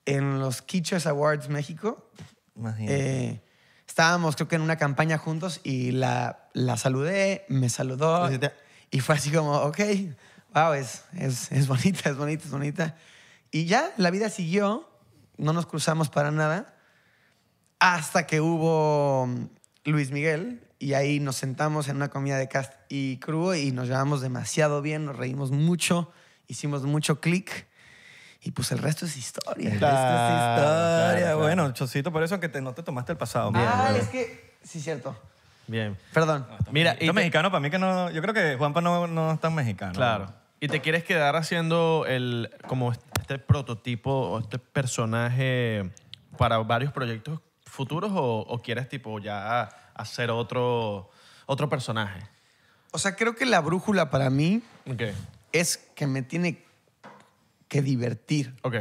S1: en los Kitchers Awards México.
S2: Imagínate.
S1: Eh, estábamos creo que en una campaña juntos y la, la saludé, me saludó y fue así como, ok, wow, es, es, bonita, es bonita, es bonita. Y ya la vida siguió, no nos cruzamos para nada, hasta que hubo Luis Miguel y ahí nos sentamos en una comida de cast y crew y nos llevamos demasiado bien, nos reímos mucho, hicimos mucho click y pues el resto es historia.
S2: El es historia. bueno, Chocito, por eso que no te tomaste el pasado. ah, es que. Sí, cierto. Bien. Perdón. Mira, y mexicano para mí que no. Yo creo que Juanpa no, no es tan mexicano. Claro.
S3: Y te quieres quedar haciendo el. como este prototipo o este personaje para varios proyectos futuros o, quieres tipo ya hacer otro, otro personaje? O sea, creo que la brújula
S1: para mí es que me tiene que divertir. Ok.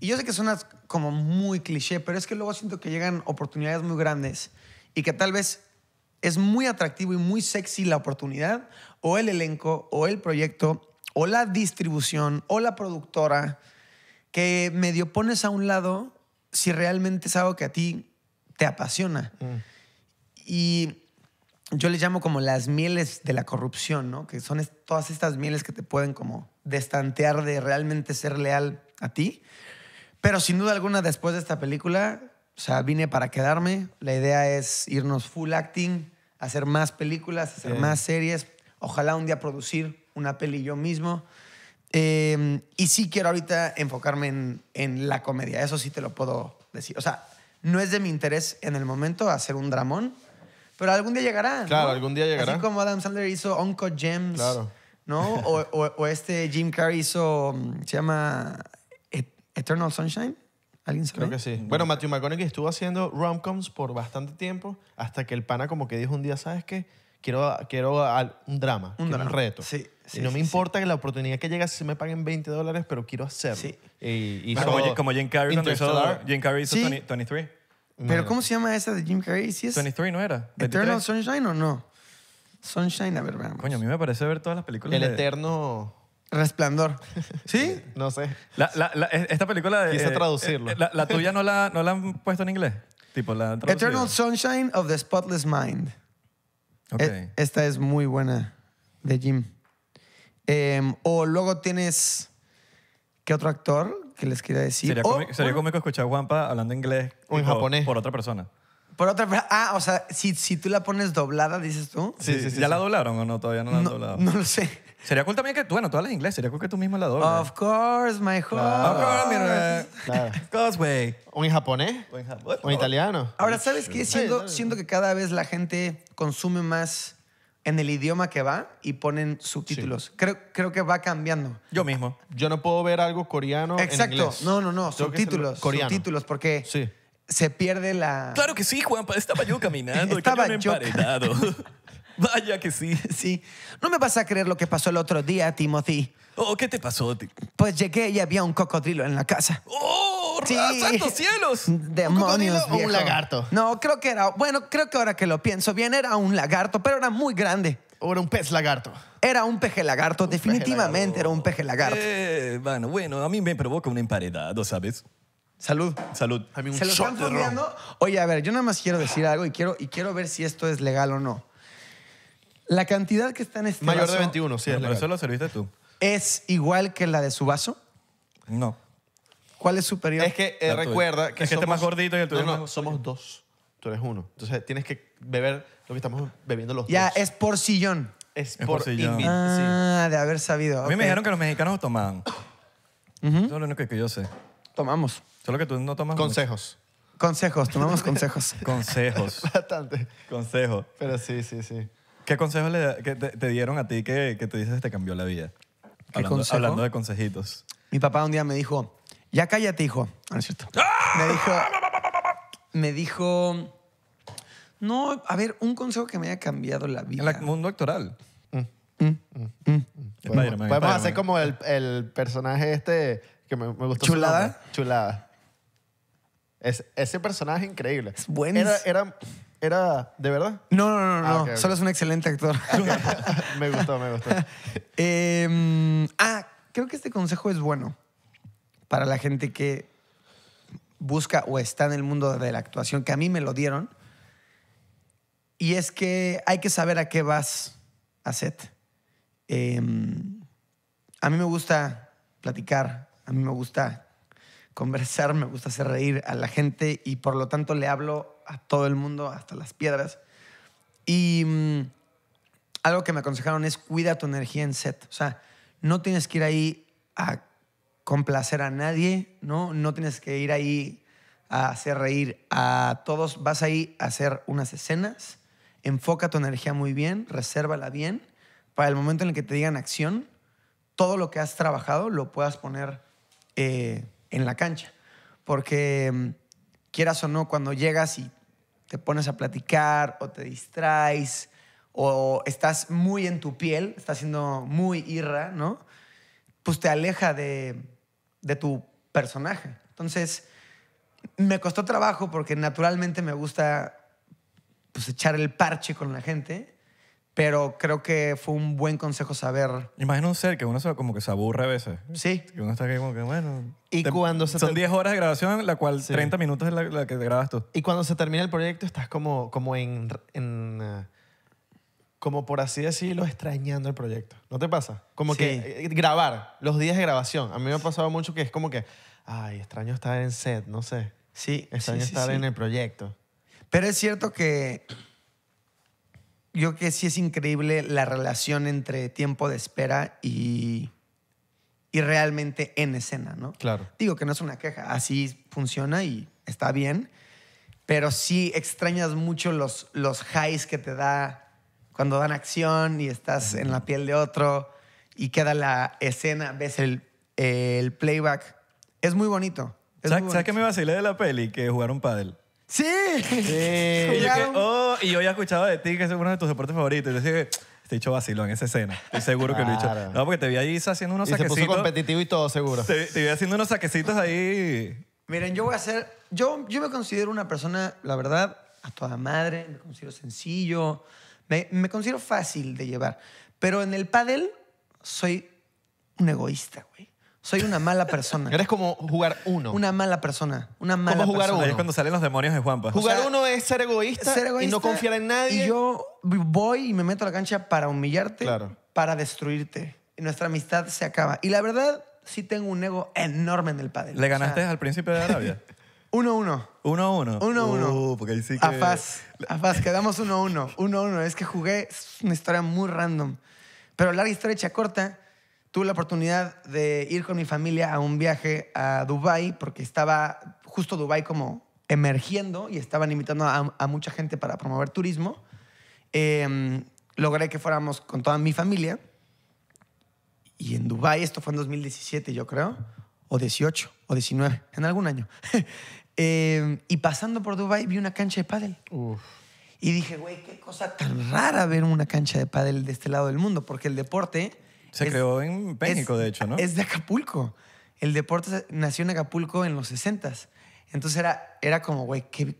S1: Y yo sé que suena como muy cliché, pero es que luego siento que llegan oportunidades muy grandes y que tal vez es muy atractivo y muy sexy la oportunidad o el elenco o el proyecto o la distribución o la productora que medio pones a un lado si realmente es algo que a ti te apasiona. Mm. Y yo le llamo como las mieles de la corrupción, ¿no? Que son todas estas mieles que te pueden como de estantear, de realmente ser leal a ti. Pero sin duda alguna, después de esta película, o sea, vine para quedarme. La idea es irnos full acting, hacer más películas, hacer más series. Ojalá un día producir una peli yo mismo. Eh, y sí quiero ahorita enfocarme en, la comedia, eso sí te lo puedo decir. O sea, no es de mi interés en el momento hacer un dramón, pero algún día llegará. Claro, algún día llegará. Así como Adam Sandler hizo Uncle Gems. Claro. ¿no? o, o, este Jim Carrey hizo, mm, se llama Eternal
S3: Sunshine. ¿Alguien sabe? Creo que sí. Bueno, Matthew McConaughey estuvo haciendo rom-coms por bastante tiempo hasta que el pana como que dijo un día, ¿sabes qué? Quiero, quiero un drama, un, reto. Sí, sí, y no me importa que la oportunidad que llegue se me paguen 20 dólares, pero quiero hacerlo.
S2: Y, y como, Jim Carrey cuando hizo, Jim Carrey hizo 23. ¿Pero cómo
S3: se llama esa de Jim Carrey? ¿Sí es
S2: 23, ¿no era? ¿Eternal
S1: Sunshine o no? Sunshine, a ver, Coño, a mí me parece ver todas las películas El
S2: eterno...
S1: Resplandor. ¿Sí?
S2: No sé. E, esta película de... Quise eh, traducirlo. Eh, la, tuya no la, la han puesto en inglés. Tipo, la han Eternal
S1: Sunshine of the Spotless Mind. E, esta es muy buena de Jim. Em, o luego tienes. ¿Qué otro actor que les quiera decir? Sería, cómico,
S2: escuchar a Juanpa hablando inglés. O en japonés. Por otra persona.
S1: Por otra parte, ah, o sea, si, si tú la pones doblada, dices tú. Sí, sí, sí. ¿Ya la
S2: doblaron o no? Todavía no la han no, doblado. No lo sé. Sería cool también que tú, bueno, tú hablas inglés, sería cool que tú mismo la dobles. Of course, my heart Of course, mi un
S3: Claro. Cosway. ¿O japonés? ¿O en, italiano? Ahora, ¿sabes qué? Siento, siento que
S1: cada vez la gente consume más en el idioma que va y ponen subtítulos. Creo, creo que va cambiando.
S3: Yo mismo. Yo no puedo ver algo coreano Exacto. en inglés. No, no, no.
S1: Subtítulos. subtítulos. Subtítulos, porque... Sí se pierde la.
S2: Claro que sí, Juan, Estaba yo caminando. Estaba yo. Emparedado.
S1: Vaya que sí. Sí. No me vas a creer lo que pasó el otro día, Timothy. Oh, ¿qué te pasó? Pues llegué y había un cocodrilo en la casa. ¡Oh! Sí. ¡Santos cielos! Demonios. ¿Un un lagarto? No, creo que era. Bueno, creo que ahora que lo pienso bien, era un lagarto, pero era muy grande. ¿O era un pez lagarto? Era un peje lagarto, definitivamente era un peje lagarto.
S2: Eh, bueno, bueno, a mí me provoca un emparedado, ¿sabes? Salud. Salud. Se lo están corriendo. Oye, a ver, yo nada más quiero decir algo y quiero,
S1: y quiero ver si esto es legal o no. La cantidad que está en este Mayor de 21, sí, es
S2: eso lo serviste tú.
S3: es igual que la de su vaso. No. ¿Cuál es superior? Es que eh, recuerda que Es que este más gordito y el tuyo No, somos dos. Tú eres uno. Entonces tienes
S2: que beber lo que estamos bebiendo los
S3: ya, es por sillón.
S2: es, por sillón. Ah,
S1: de haber sabido. A mí me dijeron
S2: que los mexicanos tomaban. Eso es lo único que yo sé. Tomamos. Solo que tú no tomas. Consejos. Consejos, tomamos consejos. consejos. Bastante. Consejos. Pero sí, sí, sí. ¿Qué consejos le, que te, dieron a ti que, te tú dices te cambió la vida? hablando, hablando de consejitos. Mi papá un día me dijo, ya cállate,
S1: hijo. Ah, no, es cierto. ¡Ah! Me dijo, me dijo,
S3: no, a ver, un consejo que me haya cambiado la vida. En el mundo
S2: actoral. Mm. mm. mm. mm. a hacer
S3: como el, personaje este que me, me gustó. Chulada. Chulada ese personaje increíble. Era, era, ¿de verdad?
S1: No, no, no, no. Ah, Solo es un excelente actor. me gustó, me gustó. Em, ah, creo que este consejo es bueno para la gente que busca o está en el mundo de la actuación, que a mí me lo dieron. Y es que hay que saber a qué vas a set. Em, a mí me gusta platicar, a mí me gusta conversar, me gusta hacer reír a la gente y por lo tanto le hablo a todo el mundo, hasta las piedras. Y mm, algo que me aconsejaron es cuida tu energía en set. O sea, no tienes que ir ahí a complacer a nadie, ¿no? No tienes que ir ahí a hacer reír a todos. Vas ahí a hacer unas escenas, enfoca tu energía muy bien, resérvala bien, para el momento en el que te digan acción, todo lo que has trabajado lo puedas poner... Eh, en la cancha. Porque mm, quieras o no, cuando llegas y te pones a platicar o te distraes o estás muy en tu piel, estás siendo muy irra, ¿no? Pues te aleja de, tu personaje. Entonces, me costó trabajo porque naturalmente me gusta pues, echar el parche con la gente pero creo que fue un buen consejo saber.
S2: Imagino un ser que uno se, como que se aburre a veces. Sí. Que uno está como que, bueno... Y cuando se Son 10 horas de grabación, la cual 30 minutos es la, que grabas tú. Y cuando se termina el proyecto estás como, como
S3: en... Eh, como por así decirlo, extrañando el proyecto. ¿No te pasa? Como que eh, grabar, los días de grabación. A mí me ha pasado mucho que es como que, ay, extraño estar en set, no sé. Sí. Extraño sí, estar en el proyecto. Pero es cierto que
S1: yo que sí es increíble la relación entre tiempo de espera y, y realmente en escena, ¿no? Claro. Digo que no es una queja, así funciona y está bien, pero sí extrañas mucho los, los highs que te da cuando dan acción y estás en la piel de otro y queda la escena, ves el, el playback. Es muy bonito.
S2: que ¿Sabes qué me decir de la peli? Que jugaron pádel. Sí. Y yo, oh, y yo ya escuchaba de ti que es uno de tus deportes favoritos. Y yo te este he dicho en esa escena. Estoy seguro que lo he dicho. No, porque te vi ahí haciendo unos Y se puso competitivo y todo, seguro. Te, vi haciendo unos saquecitos ahí.
S1: Miren, yo voy a ser. Yo, yo me considero una persona, la verdad, a toda madre, me considero sencillo, me, me considero fácil de llevar. Pero en el pádel soy un egoísta, güey. Soy una mala persona. Eres como jugar uno. Una mala persona. Una mala persona. Como jugar persona. uno? Es
S2: cuando salen los demonios de Juanpa. Jugar O uno
S3: es ser egoísta, ser egoísta y no confiar en nadie. Y
S1: yo voy y me meto a la cancha para humillarte, para destruirte. Y nuestra amistad se acaba. Y la verdad, sí tengo un ego enorme en el pádel. ¿Le ganaste
S2: al príncipe de Arabia? 1-1. 1-1. 1-1. porque ahí sí que... A
S1: Faz, quedamos 1-1. 1-1. Es que jugué una historia muy random. Pero larga historia hecha corta, tuve la oportunidad de ir con mi familia a un viaje a Dubai porque estaba justo Dubai como emergiendo y estaban invitando a, mucha gente para promover turismo. Em, logré que fuéramos con toda mi familia y en Dubai esto fue en 2017 yo creo o 18 o 19 en algún año em, y pasando por Dubai vi una cancha de pádel y dije güey qué cosa tan rara ver una cancha de pádel de este lado del mundo porque el deporte se creó en México, de hecho, ¿no? Es de Acapulco. El deporte nació en Acapulco en los 60 Entonces era, era como, güey, qué,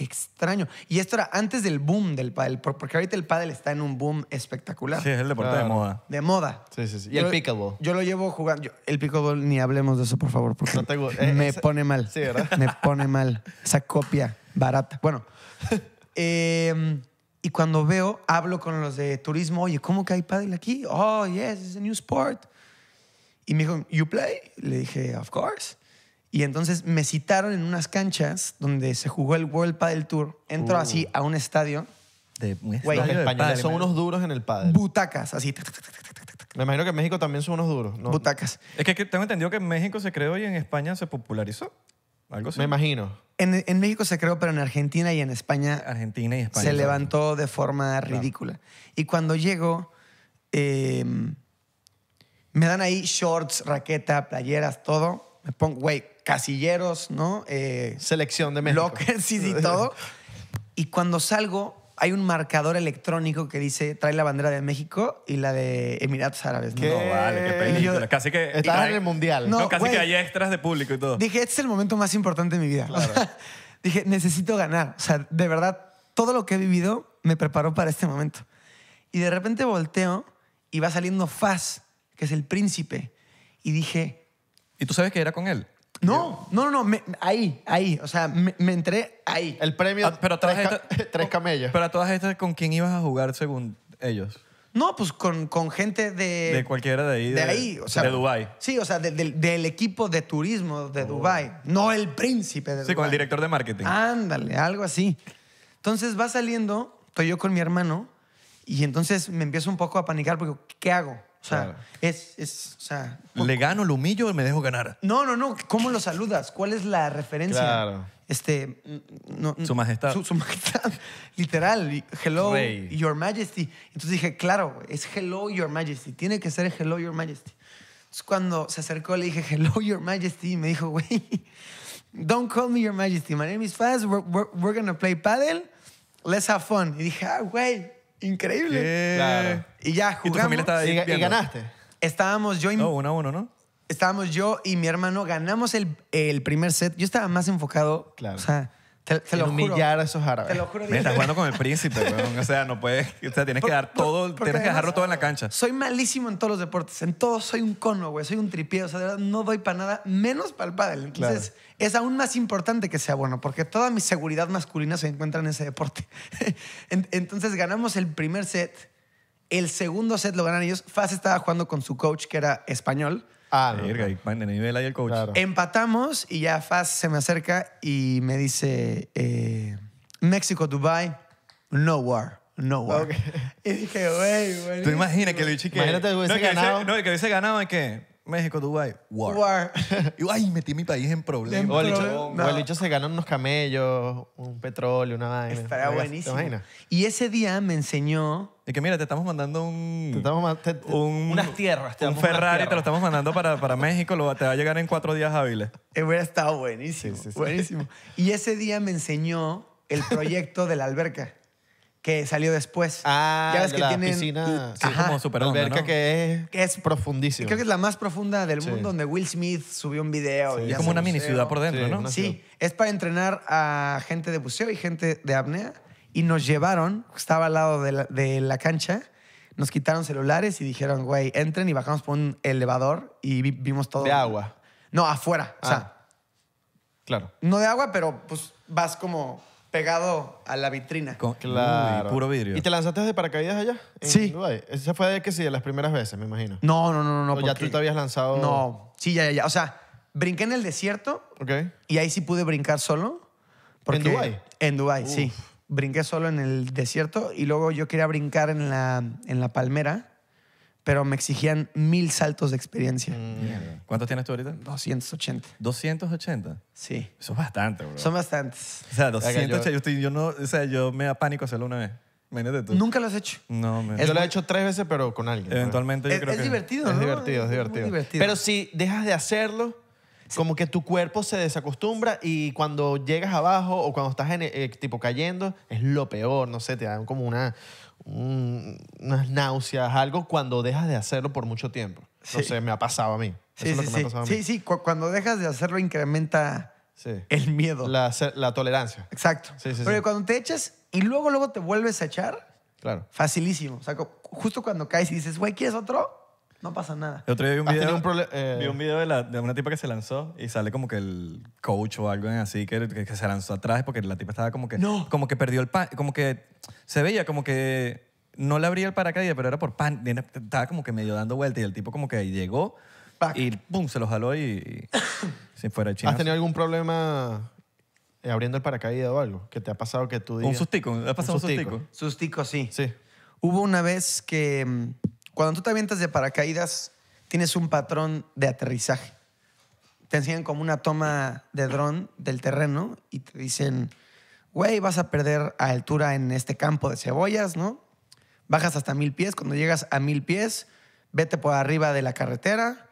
S1: extraño. Y esto era antes del boom del pádel, porque ahorita el pádel está en un boom espectacular. Sí, es el deporte de moda. De moda.
S3: Sí, sí, sí. Y el pickleball.
S1: Yo lo llevo jugando. el pickleball, ni hablemos de eso, por favor, porque eh, me pone mal. Sí, ¿verdad? Me pone mal. Esa copia barata. Bueno. eh, y cuando veo, hablo con los de turismo, oye, ¿cómo que hay paddle aquí? Oh, yes, it's a new sport. Y me dijo, ¿you play? Le dije, of course. Y entonces me citaron en unas canchas donde se jugó el World Paddle Tour. Entro así uh. a un estadio.
S2: De, un estadio son unos
S3: duros en el paddle. Butacas, así.
S2: Me imagino que en México también son unos duros. ¿no? Butacas. Es que tengo entendido que en México se creó y en España se popularizó. Me imagino.
S1: En, México se creó, pero en Argentina y en España. Argentina y España. Se levantó de forma ridícula. Y cuando llego, em, me dan ahí shorts, raqueta, playeras, todo. Me pongo, güey, casilleros, ¿no? Eh, Selección de México. Lockers y todo. Y cuando salgo, hay un marcador electrónico que dice trae la bandera de México y la de Emiratos Árabes.
S2: ¿no? vale, qué película. casi que Estaba en el mundial. No, casi que hay extras de público y todo. Dije,
S1: este es el momento más importante de mi vida. dije, necesito ganar. O sea, de verdad, todo lo que he vivido me preparó para este momento. Y de repente volteo y va saliendo Faz, que es el príncipe, y dije... ¿Y tú sabes que era con él? No, no, no, ahí, ahí, o sea, me, entré ahí.
S2: El premio. Ah, pero tres, Camellos. tres Pero a todas estas, ¿con quién ibas a jugar según ellos?
S1: No, pues con, con gente de... De cualquiera de ahí. De, ahí, o sea... De Dubái. Sí, o sea, del- equipo de turismo de oh. Dubái, no el príncipe de Sí, con el director de marketing. Ándale, algo así. Entonces va saliendo, estoy yo con mi hermano, y entonces me empiezo un poco a panicar porque, ¿qué hago? O sea, es, es, o sea,
S2: ¿Le gano, lo humillo o me dejo ganar?
S1: No, no, no. ¿Cómo lo saludas? ¿Cuál es la referencia? Claro. Este,
S2: no, su majestad. Su,
S1: majestad. Literal. Hello, your majesty. Entonces dije, claro, es hello, your majesty. Tiene que ser hello, your majesty. Entonces cuando se acercó le dije, hello, your majesty. Y me dijo, güey, don't call me your majesty. My name is Faz. We're, going to play paddle. Let's have fun. Y dije, ah, güey, Increíble. Claro. Y ya jugamos. ¿Y, ganaste. Estábamos yo y... No, uno a uno, ¿no? Estábamos yo y mi hermano, ganamos el, el primer set. Yo estaba más enfocado. Claro. O sea, te, lo humillar juro. a esos árabes. Te lo juro. estás jugando con el
S2: príncipe, O sea, no puedes. O sea, tienes que dar todo. dejarlo todo en la cancha. Soy
S1: malísimo en todos los deportes. En todos soy un cono, güey. Soy un tripié. O sea, de verdad, no doy para nada, menos para el pádel. Entonces, es aún más importante que sea bueno, porque toda mi seguridad masculina se encuentra en ese deporte. Entonces, ganamos el primer set. El segundo set lo ganan ellos. Faz estaba jugando con su coach, que era español.
S2: Ah, de nivel ahí el coach.
S1: Empatamos y ya Faz se me acerca y me dice, eh, México, Dubai,
S2: no war. No war. Okay.
S1: Y dije, güey, güey. Tú imaginas que lo dije que... Imagínate que hubiese ganado.
S2: no, que hubiese ganado qué? México, Dubai, war. war. Y ay, metí mi país en problemas. O el dicho,
S3: dicho, se ganan unos camellos, un petróleo, una vaina. Estará buenísimo. Y ese día me enseñó y que mira, te estamos mandando un. unas
S2: tierras. un Ferrari te lo estamos mandando para, para México, lo, te va a llegar en cuatro días hábiles.
S1: Hubiera eh, estado buenísimo. Buenísimo. Y ese día me enseñó el proyecto de la alberca que salió después. Ah, que la piscina. Sí, como super alberca que,
S3: es, que es profundísima. Creo que es
S1: la más profunda del mundo, donde Will Smith subió un video. es como una mini ciudad por dentro, ¿no? Sí, es para entrenar a gente de buceo y gente de apnea y nos llevaron, estaba al lado de la, cancha, nos quitaron celulares y dijeron, güey, entren y bajamos por un elevador y vimos todo. De agua. No, afuera. O sea, ah, claro. no de agua, pero pues vas como pegado a la vitrina. Con- Claro. puro vidrio. ¿Y te
S3: lanzaste de paracaídas allá? en Sí. Esa fue de que sí, de las primeras veces, me imagino.
S1: No, no, no, no. ya tú te habías lanzado. No,
S3: sí, ya, ya, ya. O sea, brinqué en el desierto Ok.
S1: y ahí sí pude brincar solo. ¿En Dubái? En Dubái, sí brinqué solo en el desierto y luego yo quería brincar en la, en la palmera, pero me exigían mil saltos de experiencia. Mm. ¿Cuántos tienes tú ahorita? 280.
S2: ¿280? Sí. Son bastantes, bro. Son bastantes. O sea, 280, yo, no, o sea, yo me da pánico hacerlo una vez. tú. Nunca lo has hecho.
S3: No, me... Yo lo he hecho tres veces, pero con alguien. Eventualmente, yo es, creo es Divertido, es ¿no? es divertido. es divertido. Pero si dejas de hacerlo como que tu cuerpo se desacostumbra y cuando llegas abajo o cuando estás eh, tipo cayendo, es lo peor, no sé, te dan como una, unas náuseas, algo cuando dejas de hacerlo por mucho tiempo. No sé, me ha pasado a mí. Sí, sí, sí.
S1: Sí, cuando dejas de hacerlo incrementa
S3: el miedo. La, tolerancia, Exacto. Pero
S1: cuando te echas y luego luego te vuelves a echar, claro. facilísimo. justo cuando caes y dices, güey, ¿quieres otro? No pasa nada. El otro día vi un video, eh. vi un
S2: video de, la- de una tipa que se lanzó y sale como que el coach o algo así que, que- se lanzó atrás porque la tipa estaba como que No. como que perdió el pan, como que se veía como que no le abría el paracaídas, pero era por pan, estaba como que medio dando vuelta y el tipo como que llegó y pum, se lo jaló y, se si fuera chino. ¿Has tenido algún
S3: problema eh, abriendo el paracaídas o algo? ¿Que te ha pasado que tú digas? Un sustico, ha pasado un sustico.
S1: Sustico, sí. Sí. Hubo una vez que mm, cuando tú te avientas de paracaídas, tienes un patrón de aterrizaje. Te enseñan como una toma de dron del terreno y te dicen, güey, vas a perder altura en este campo de cebollas, ¿no? Bajas hasta mil pies. Cuando llegas a mil pies, vete por arriba de la carretera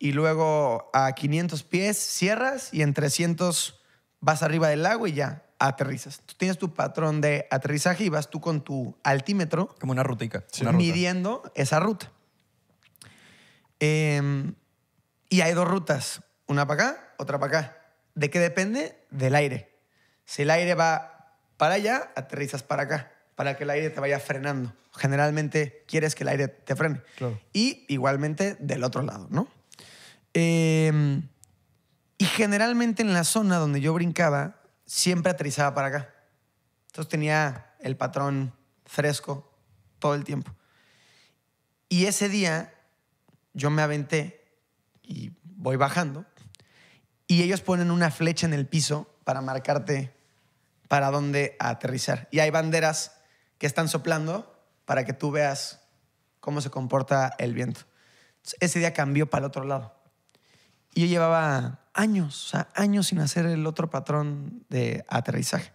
S1: y luego a 500 pies cierras y en 300 vas arriba del lago y ya aterrizas. Tú tienes tu patrón de aterrizaje y vas tú con tu altímetro. Como una rutica. midiendo esa ruta. Em, y hay dos rutas, una para acá, otra para acá. ¿De qué depende? Del aire. Si el aire va para allá, aterrizas para acá, para que el aire te vaya frenando. Generalmente quieres que el aire te frene. Y igualmente del otro lado, ¿no? Em, y generalmente en la zona donde yo brincaba, siempre aterrizaba para acá. Entonces tenía el patrón fresco todo el tiempo. Y ese día yo me aventé y voy bajando y ellos ponen una flecha en el piso para marcarte para dónde aterrizar. Y hay banderas que están soplando para que tú veas cómo se comporta el viento. ese día cambió para el otro lado. Y yo llevaba años, o sea, años sin hacer el otro patrón de aterrizaje.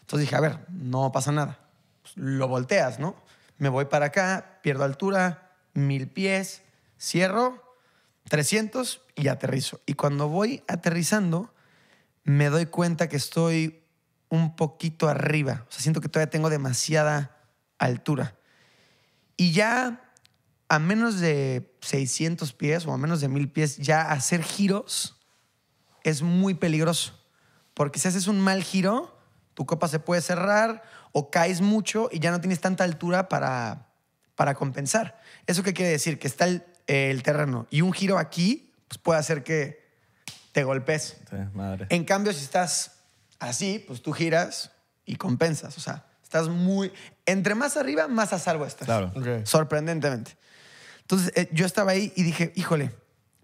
S2: Entonces dije, a ver,
S1: no pasa nada. Pues, lo volteas, ¿no? Me voy para acá, pierdo altura, mil pies, cierro, 300 y aterrizo. Y cuando voy aterrizando, me doy cuenta que estoy un poquito arriba. O sea, siento que todavía tengo demasiada altura. Y ya a menos de 600 pies o a menos de 1000 pies, ya hacer giros es muy peligroso. Porque si haces un mal giro, tu copa se puede cerrar o caes mucho y ya no tienes tanta altura para, compensar. ¿Eso qué quiere decir? Que está el, terreno y un giro aquí pues puede hacer que te golpes. En cambio, si estás así, pues tú giras y compensas. O sea, estás muy... Entre más arriba, más a salvo estás. Claro. Sorprendentemente. Entonces eh, yo estaba ahí y dije, híjole,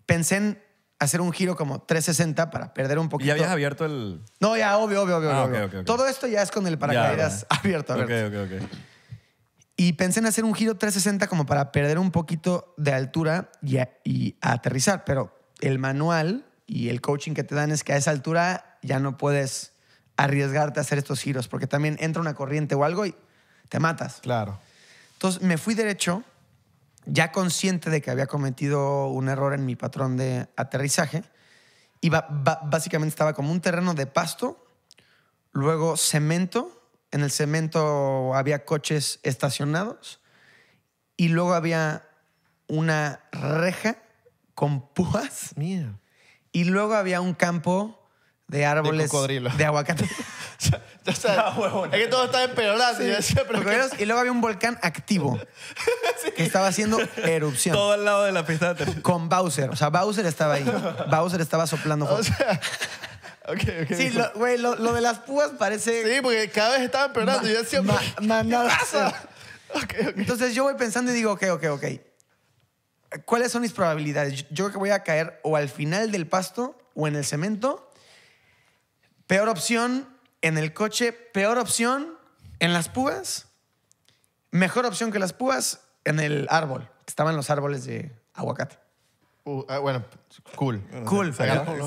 S1: pensé en hacer un giro como 360 para perder un poquito. ¿Ya habías
S2: abierto el...?
S1: No, ya, obvio, obvio, obvio. Ah, Todo esto ya es con el paracaídas ya, abierto,
S2: ok.
S1: Y pensé en hacer un giro 360 como para perder un poquito de altura y, aterrizar, pero el manual y el coaching que te dan es que a esa altura ya no puedes arriesgarte a hacer estos giros, porque también entra una corriente o algo y te matas. Claro. Entonces me fui derecho ya consciente de que había cometido un error en mi patrón de aterrizaje, y básicamente estaba como un terreno de pasto, luego cemento, en el cemento había coches estacionados, y luego había una reja con púas. Y luego había un campo de árboles de aguacate. Ah, o sea, es que todo estaba empeorando. Y luego había un volcán activo que estaba haciendo erupción. Todo al lado de la pista de Con Bowser. O sea, Bowser estaba ahí. Bowser estaba soplando O sea...
S3: Okay, okay. Sí,
S1: güey, lo, de las púas parece... Sí, porque cada vez estaba empeorando. Y yo decía, Okay, Entonces yo voy pensando y digo, ok, ok, ok. ¿Cuáles son mis probabilidades? Yo creo que voy a caer o al final del pasto o en el cemento. Peor opción, en el coche, peor opción en las púas, mejor opción que las púas en el árbol, que estaban los árboles de aguacate. Uh, ah, bueno,
S3: cool. Cool.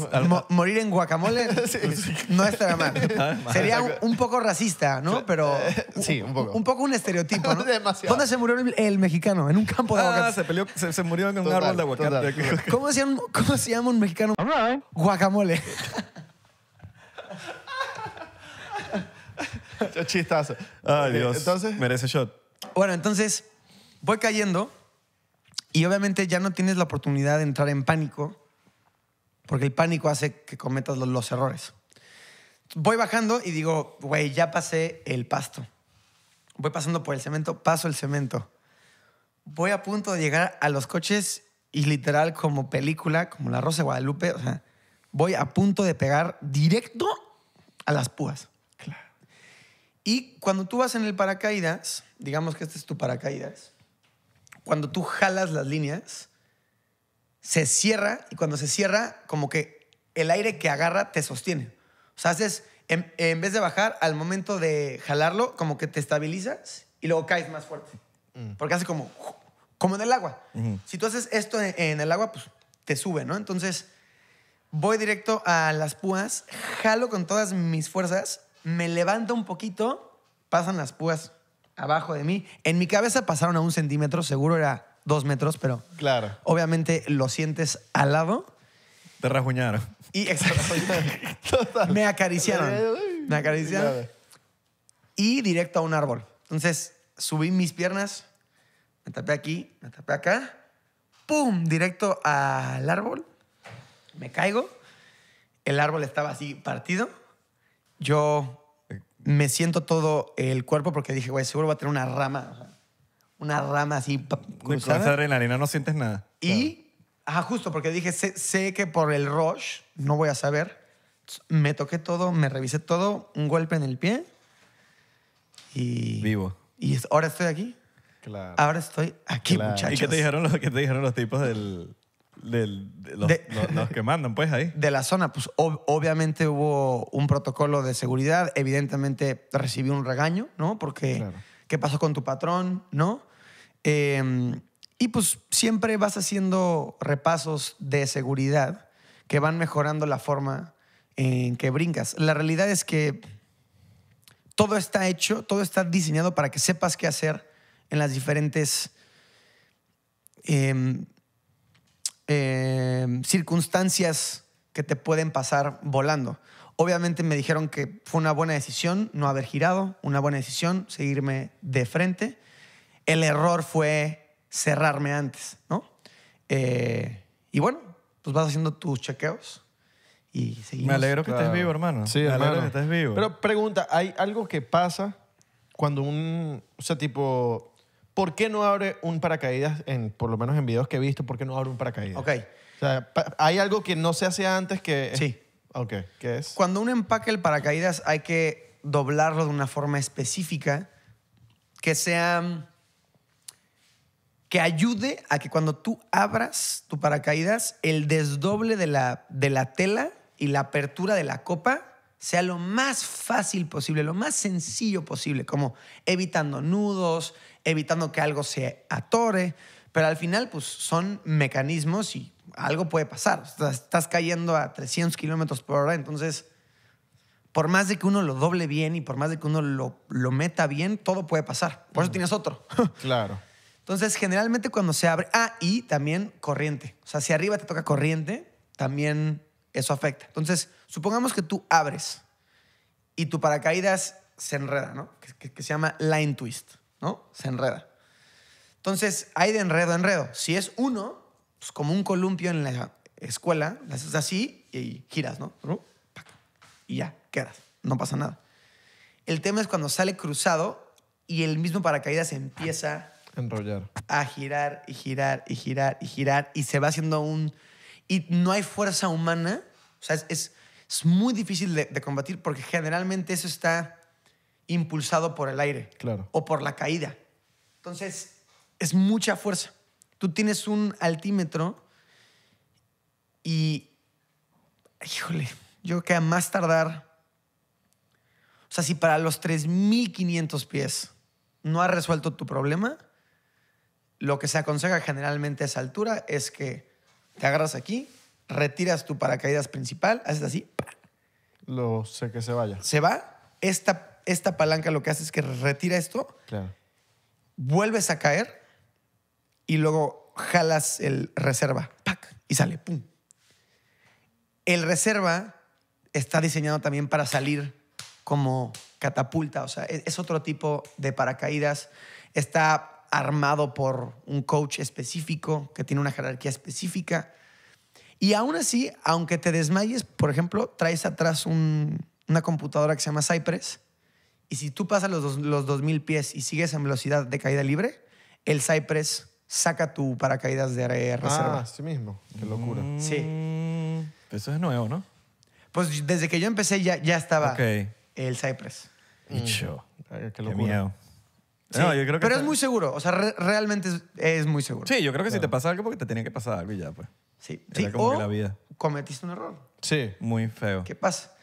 S1: morir en guacamole no estará ah, mal. Sería un, poco racista, ¿no? Pero. Eh, sí, un poco. Un poco un estereotipo, ¿no? Demasiado. ¿Dónde se murió el, mexicano? En un campo de ah, aguacate. se,
S2: peleó, se, murió en un árbol de aguacate.
S1: ¿Cómo se, llama, un mexicano? Guacamole.
S3: Chistazo.
S2: Ay, eh, Dios. Entonces. Merece shot.
S1: Bueno, entonces voy cayendo y obviamente ya no tienes la oportunidad de entrar en pánico porque el pánico hace que cometas los, los errores. Voy bajando y digo, güey, ya pasé el pasto. Voy pasando por el cemento, paso el cemento. Voy a punto de llegar a los coches y literal como película, como La Rosa de Guadalupe, o sea, voy a punto de pegar directo a las púas. Y cuando tú vas en el paracaídas, digamos que este es tu paracaídas, cuando tú jalas las líneas, se cierra y cuando se cierra, como que el aire que agarra te sostiene. O sea, haces, en, vez de bajar, al momento de jalarlo, como que te estabilizas y luego caes más fuerte. Mm. Porque hace como, como en el agua. Si tú haces esto en, en, el agua, pues te sube, ¿no? Entonces, voy directo a las púas, jalo con todas mis fuerzas me levanto un poquito, pasan las púas abajo de mí. En mi cabeza pasaron a un centímetro, seguro era dos metros, pero claro. obviamente lo sientes al lado. Te rajuñaron. Y me acariciaron. Me acariciaron. Y directo a un árbol. Entonces subí mis piernas, me tapé aquí, me tapé acá. ¡Pum! Directo al árbol. Me caigo. El árbol estaba así partido yo eh, me siento todo el cuerpo porque dije, güey, seguro va a tener una rama, una rama así cruzada. Con
S2: adrenalina no sientes nada.
S1: Y, ajá, justo, porque dije, sé, que por el rush no voy a saber. Me toqué todo, me revisé todo, un golpe en el pie
S2: y... Vivo.
S1: Y ahora estoy aquí. Claro. Ahora estoy aquí, muchachos. ¿Y te dijeron los, qué
S2: te dijeron los tipos
S1: del, de
S2: los, que mandan, pues ahí.
S1: De la zona, pues obviamente hubo un protocolo de seguridad, evidentemente recibí un regaño, ¿no? Porque, ¿qué pasó con tu patrón, no? Em, y pues siempre vas haciendo repasos de seguridad que van mejorando la forma en que brincas. La realidad es que todo está hecho, todo está diseñado para que sepas qué hacer en las diferentes. Em, Em, circunstancias que te pueden pasar volando. Obviamente me dijeron que fue una buena decisión no haber girado, una buena decisión seguirme de frente. El error fue cerrarme antes, ¿no?
S3: Eh, y bueno, pues vas haciendo tus chequeos y seguimos.
S2: Me alegro que estés vivo, hermano. Sí, me alegro que estés vivo. Pero
S3: pregunta, ¿hay algo que pasa cuando un, o sea, tipo, ¿Por qué no abre un paracaídas, en, por lo menos en videos que he visto, por qué no abre un paracaídas? Ok. O sea, hay algo que no se hace antes que... Sí. Ok, ¿qué es?
S1: Cuando uno empaque el paracaídas hay que doblarlo de una forma específica que sea... que ayude a que cuando tú abras tu paracaídas, el desdoble de de la tela y la apertura de la copa sea lo más fácil posible, lo más sencillo posible, como evitando nudos, evitando que algo se atore, pero al final pues son mecanismos y algo puede pasar. Estás, cayendo a 300 kilómetros por hora, entonces por más de que uno lo doble bien y por más de que uno lo, meta bien, todo puede pasar. Por eso mm. tienes otro. Claro. Entonces, generalmente cuando se abre... Ah, y también corriente. O sea, si arriba te toca corriente, también eso afecta. Entonces, supongamos que tú abres y tu paracaídas se enreda, ¿no? que se llama line twist. ¿no? Se enreda. Entonces, hay de enredo enredo. Si es uno, es pues, como un columpio en la escuela, la haces así y giras, ¿no?
S3: Y ya, quedas. No pasa nada.
S1: El tema es cuando sale cruzado y el mismo paracaídas empieza enrollar. A girar y girar y girar y girar y se va haciendo un... Y no hay fuerza humana. O sea, es, es, muy difícil de, combatir porque generalmente eso está impulsado por el aire o por la caída. Entonces, es mucha fuerza. Tú tienes un altímetro y, híjole, yo creo que a más tardar, o sea, si para los 3.500 pies no has resuelto tu problema, lo que se aconseja generalmente a esa altura es que te agarras aquí, retiras tu paracaídas principal, haces así. Lo sé que se vaya. Se va. Esta esta palanca lo que hace es que retira esto, vuelves a caer y luego jalas el reserva, y sale, ¡pum! El reserva está diseñado también para salir como catapulta, o sea, e-, es otro tipo de paracaídas, está armado por un coach específico que tiene una jerarquía específica. Y aún así, aunque te desmayes, por ejemplo, traes atrás una computadora que se llama Cypress, y si tú pasas los, dos, los 2000 pies y sigues en velocidad de caída libre, el Cypress saca tu paracaídas de ah, reserva. Ah,
S3: sí mismo. Qué locura. Mm. Sí. Pues eso es nuevo, ¿no? Pues desde que yo
S1: empecé ya, ya estaba okay. el Cypress. ¡Hicho! Mm.
S2: qué locura. Qué miedo. no, yo creo que pero es muy
S1: seguro, o sea, realmente es, muy seguro. Sí, yo creo que si te
S2: pasa algo, porque te tenía que pasar algo ya, pues. Sí, sí. o la vida.
S1: cometiste un error.
S2: Sí. Muy feo. ¿Qué pasa?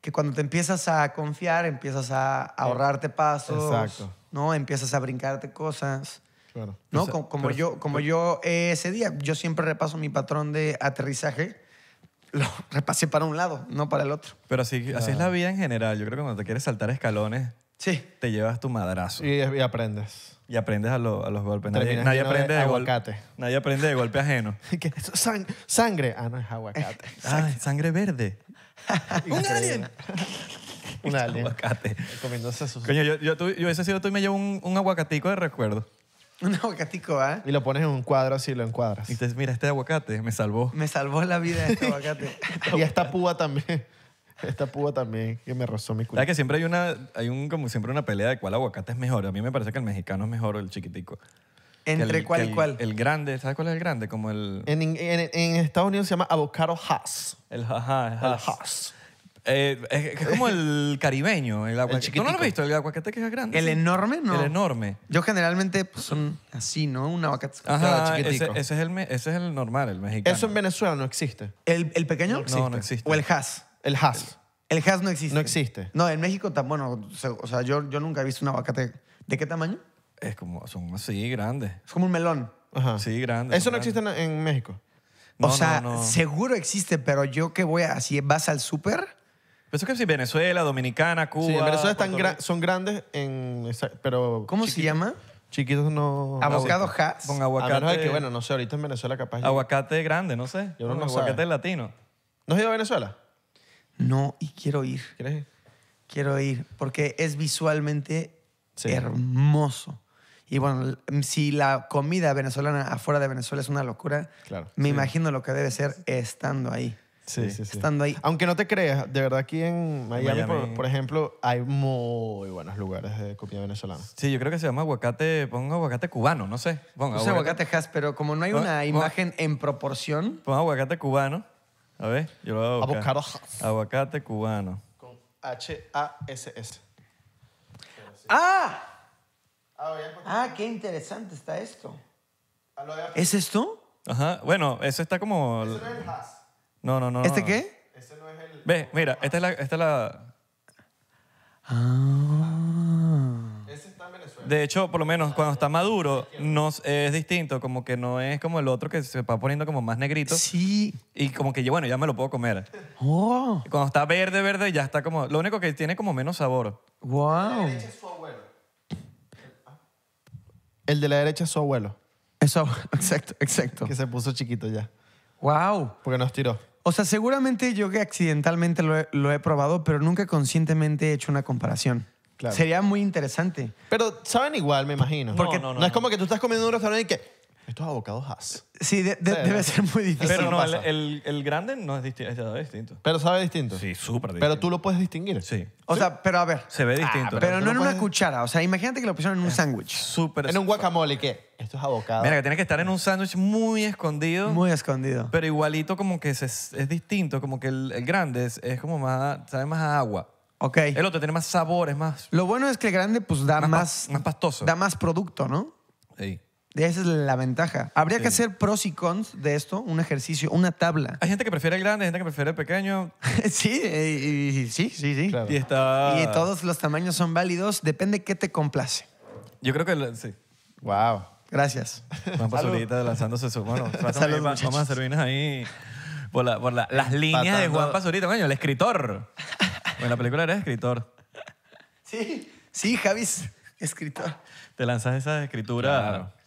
S1: que cuando te empiezas a confiar, empiezas a ahorrarte pasos, Exacto. ¿no? Empiezas a brincarte cosas.
S3: Claro. ¿no? como, yo, como
S1: yo eh, ese día, yo siempre repaso mi patrón de aterrizaje, lo repasé para un lado, no para el otro. Pero
S3: así, así es la
S2: vida en general. Yo creo que cuando te quieres saltar escalones, sí. te llevas tu madrazo. Y, aprendes. Y aprendes a, los golpes. Nadie, nadie aprende de, aguacate. nadie aprende de golpe ajeno.
S3: ¿Qué? Sang, sangre. Ah, no, es aguacate.
S2: ah, sangre verde. ¡Un alien! Un alien. aguacate. Comiéndose sus... Coño, yo, yo, tú- sido me llevo un,
S3: un aguacatico de recuerdo. Un aguacatico, ¿ah? Y lo pones en un cuadro así, lo encuadras. Y dices, mira, este
S2: aguacate me salvó.
S3: Me salvó la vida este aguacate. Y esta púa también. Esta púa también que me rozó mi culo. que siempre
S2: hay una, hay un, como siempre una pelea de cuál aguacate es mejor? A mí me parece que el mexicano es mejor, el chiquitico.
S3: ¿Entre cuál y cuál?
S2: El grande, ¿sabes cuál es el grande? Como el... En, en, Estados Unidos se llama avocado Hass. El ajá, el Hass. Eh, es, como el caribeño, el aguacate. ¿Tú no lo has visto? El aguacate que es grande. El enorme, ¿no? El enorme.
S1: Yo generalmente pues, son así, ¿no? Un aguacate chiquitico. Ese,
S2: ese, es el, ese es el normal, el mexicano. Eso
S1: en Venezuela no existe.
S2: ¿El, el pequeño no existe? No, existe. ¿O el has? El has.
S1: El, el no existe. No existe. No, en México, bueno, o sea, yo, yo nunca he visto un aguacate. ¿De qué tamaño?
S2: Es como, son así grandes. Es como un melón. Sí, grande. Eso no existe
S1: en, México. No, o sea, seguro existe, pero yo que voy así, vas al súper.
S2: Eso que si Venezuela, Dominicana, Cuba. Sí, en Venezuela están son grandes, en, pero. ¿Cómo
S3: se llama? Chiquitos no. Avocado hats. Con aguacate. que, bueno,
S2: no sé, ahorita en Venezuela capaz.
S3: Aguacate grande, no sé. Yo no, aguacate latino. ¿No has ido a Venezuela?
S1: No, y quiero ir. ¿Quieres Quiero ir, porque es visualmente hermoso. Y bueno, mm, si la comida venezolana afuera de Venezuela es una locura, me imagino lo que debe ser estando ahí. Sí, sí, sí. Estando ahí. Aunque no te creas, de verdad aquí
S3: en Miami, Por, ejemplo, hay muy buenos lugares de comida venezolana.
S2: Sí, yo creo que se llama aguacate, pongo aguacate cubano, no sé. Pongo aguacate. aguacate has, pero como no hay una imagen en proporción. Pongo aguacate cubano. A ver, yo lo hago. Aguacate cubano. Con
S3: H-A-S-S.
S2: ¡Ah!
S1: Ah, ah, qué interesante está esto.
S2: Ah, ¿Es esto? Ajá, bueno, eso está como... no el No, no, no. ¿Este qué? Ese no es el... Ve, mira, esta es la... Esta ah. Ese está en Venezuela. De hecho, por lo menos cuando está maduro, no, es distinto, como que no es como el otro que se va poniendo como más negrito. Sí. Y como que yo, bueno, ya me lo puedo comer. Oh. Cuando está verde, verde, ya está como... Lo único que tiene como menos sabor. Wow. El de la derecha es su abuelo. Eso, exacto, exacto. Que se puso chiquito
S3: ya. ¡Wow! Porque nos tiró.
S1: O sea, seguramente yo que accidentalmente lo he, probado, pero nunca conscientemente he hecho una comparación. Claro. Sería muy interesante.
S3: Pero saben igual, me imagino. Porque no, no, no es como que tú estás comiendo un restaurante y que estos abocados has. Sí, debe ser muy difícil. Pero no
S2: el, grande no es distinto, Pero sabe distinto. Sí, súper distinto. Pero tú lo puedes distinguir. Sí. O sea, pero a ver. Se ve distinto. Ah, pero no en una cuchara. O sea, imagínate que lo pusieron en un ah, sándwich. Súper.
S3: En un guacamole, ¿qué? Esto es abocado. Mira, que tiene que estar en un
S2: sándwich muy escondido. Muy escondido. Pero igualito como que es es distinto, como que el, grande es, es como más, sabe más a agua. Ok. El otro tiene más sabor, es más... Lo bueno es que el grande pues da más... Más, más pastoso.
S1: Da más producto, ¿no? Sí. Esa es la ventaja. Habría que hacer
S2: pros y cons de
S1: esto, un ejercicio, una tabla.
S2: Hay gente que prefiere el grande, hay gente que prefiere el pequeño. Eh, sí, sí, sí, sí. Y, todos
S1: los tamaños son válidos, depende qué te complace.
S2: Yo creo que sí. Wow. Gracias. Juan Pazurita lanzándose su mano. Bueno, vamos a servirnos ahí por, las líneas de Juan Pasurita coño, el escritor. en la película era escritor. Sí, sí, Javis, escritor. Te lanzas esa escritura. Claro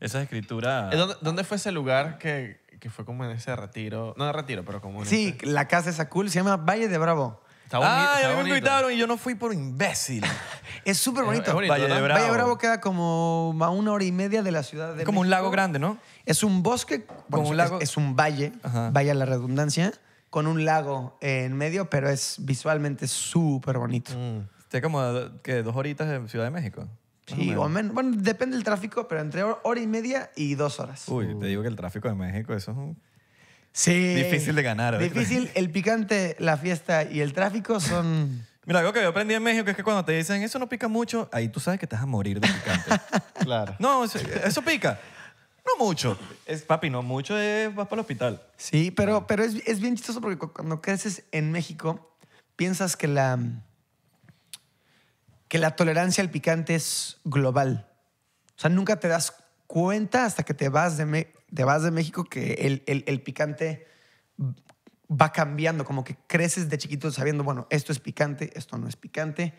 S2: esa escritura... ¿Dónde, dónde fue ese lugar que,
S3: que fue como en ese retiro? No de retiro, pero como. En Sí,
S1: la casa esa cool se llama Valle de Bravo. Está bonito. Ah, me invitaron y yo no fui por imbécil. Es súper bonito. Valle de Bravo. Valle de Bravo queda como a una hora y media de la ciudad de Es como un lago grande, ¿no? Es un bosque, un es- lago. Es, un valle, vaya la redundancia, con un lago en medio, pero es visualmente súper bonito. Mm.
S2: Está como que dos horitas de Ciudad de México. Sí, o
S1: menos. Bueno, depende
S2: del tráfico, pero entre hora y media y dos horas. Uy, te digo que el tráfico de México, eso es Sí. difícil de ganar. Difícil,
S1: el picante, la fiesta y el tráfico
S2: son... Mira, algo que yo aprendí en México es que cuando te dicen eso no pica mucho, ahí tú sabes que te vas a morir de picante. Claro. no, eso, pica. No mucho. Es, papi, no mucho es vas para el hospital.
S1: Sí, pero, pero es, es bien chistoso porque cuando creces en México, piensas que la, que la tolerancia al picante es global. O sea, nunca te das cuenta hasta que te vas de, te vas de México que el, el, picante va cambiando, como que creces de chiquito sabiendo, bueno, esto es picante, esto no es picante.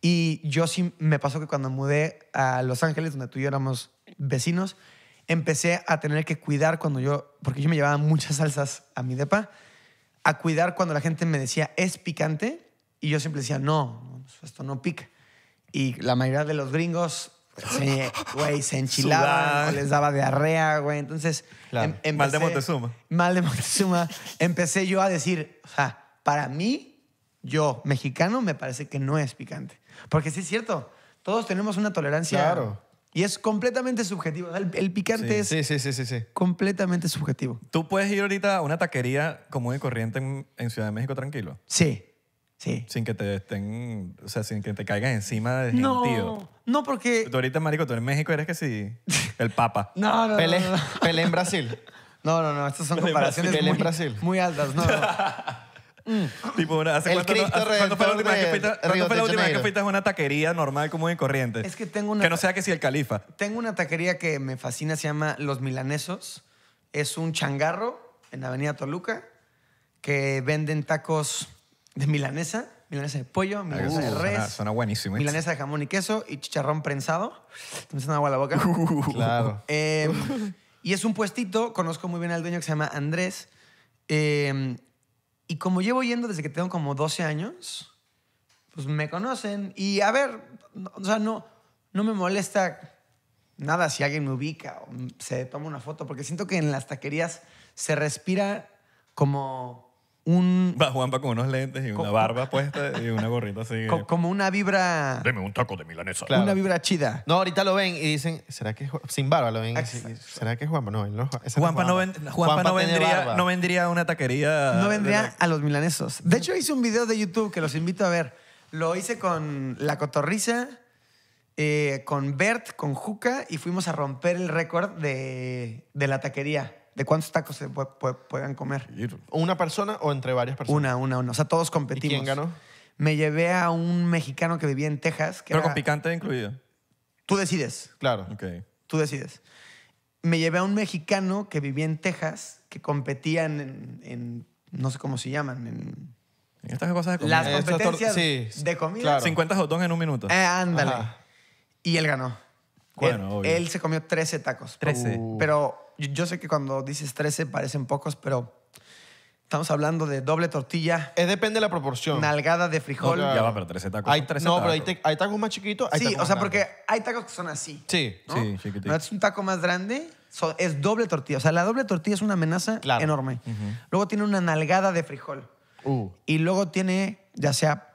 S1: Y yo sí me pasó que cuando mudé a Los Ángeles, donde tú y yo éramos vecinos, empecé a tener que cuidar cuando yo, porque yo me llevaba muchas salsas a mi depa, a cuidar cuando la gente me decía, es picante, y yo siempre decía, no, esto no pica. Y la mayoría de los gringos güey, se enchilaban, les daba diarrea, güey. Entonces, em, empecé, mal de Montezuma. Mal de Montezuma. Empecé yo a decir, o sea, para mí, yo, mexicano, me parece que no es picante. Porque sí es cierto, todos tenemos una tolerancia. Claro. Y es completamente subjetivo. El, picante picante
S2: sí, es sí, sí, completamente subjetivo. Tú puedes ir ahorita a una taquería común y corriente en, en Ciudad de México tranquilo. Sí. Sin que te estén, o sea, sin que te caigas encima de no, tío. No, porque... Tú ahorita, marico, tú en México eres que sí, el papa. no, no, Pelé, no, en Brasil. No, no, no, estas son comparaciones Muy,
S3: muy altas, no,
S2: tipo, ¿hace el cuánto, Cristo fue la última que fuiste, fue la última vez que fuiste a una taquería normal, común y corriente? Es que tengo una... Que no sea que si el califa.
S1: Tengo una taquería que me fascina, se llama Los Milanesos. Es un changarro en Avenida Toluca que venden tacos de milanesa, milanesa de pollo, milanesa uh, de res. ¿eh? Milanesa de jamón y queso y chicharrón prensado. Me hacen agua la boca. Uh, claro. Eh, y es un puestito, conozco muy bien al dueño que se llama Andrés. Eh, y como llevo yendo desde que tengo como 12 años, pues me conocen. Y a ver, o sea, no, no me molesta nada si alguien me ubica o se toma una foto, porque siento que en las taquerías se respira
S2: como un... Va Juanpa con unos lentes y una barba
S3: puesta y una gorrita así. como una vibra... Deme un taco de milanesa. Una vibra chida. No, ahorita lo ven y dicen, ¿será que es Juanpa? sin barba lo ven? Ah, ¿Será que es Juanpa? No, Juanpa,
S1: no, vendría, no
S2: vendría a una taquería. No vendría
S1: a los milanesos. De hecho, hice un video de YouTube que los invito a ver. Lo hice con La cotorriza eh, con Bert, con Juca, y fuimos a romper el récord de, de la taquería. ¿De cuántos tacos se pueden comer? ¿Una persona o entre varias personas? Una, una, una. O sea, todos competimos. quién ganó? Me llevé a un mexicano que vivía en Texas. Pero con
S2: picante incluido. Tú decides, Claro.
S1: tú decides. Me llevé a un mexicano que vivía en Texas, que competían en, no sé cómo se llaman, en estas cosas de comida. las competencias de comida. 50 hot
S2: en un minuto. Eh, ándale. Y él ganó él, se
S1: comió 13 tacos. 13. Uh. Pero yo, sé que cuando dices 13 parecen pocos, pero estamos hablando de doble tortilla. Es eh, depende de la proporción. Nalgada
S3: de frijol. Ya va, pero 13 tacos. Hay, no, pero hay, tacos más chiquitos. sí, o sea, porque hay tacos que son así. Sí, sí, chiquititos.
S1: es un taco más grande. es doble tortilla. O sea, la doble tortilla es una amenaza enorme. Luego tiene una nalgada de frijol. Uh. Y luego tiene, ya sea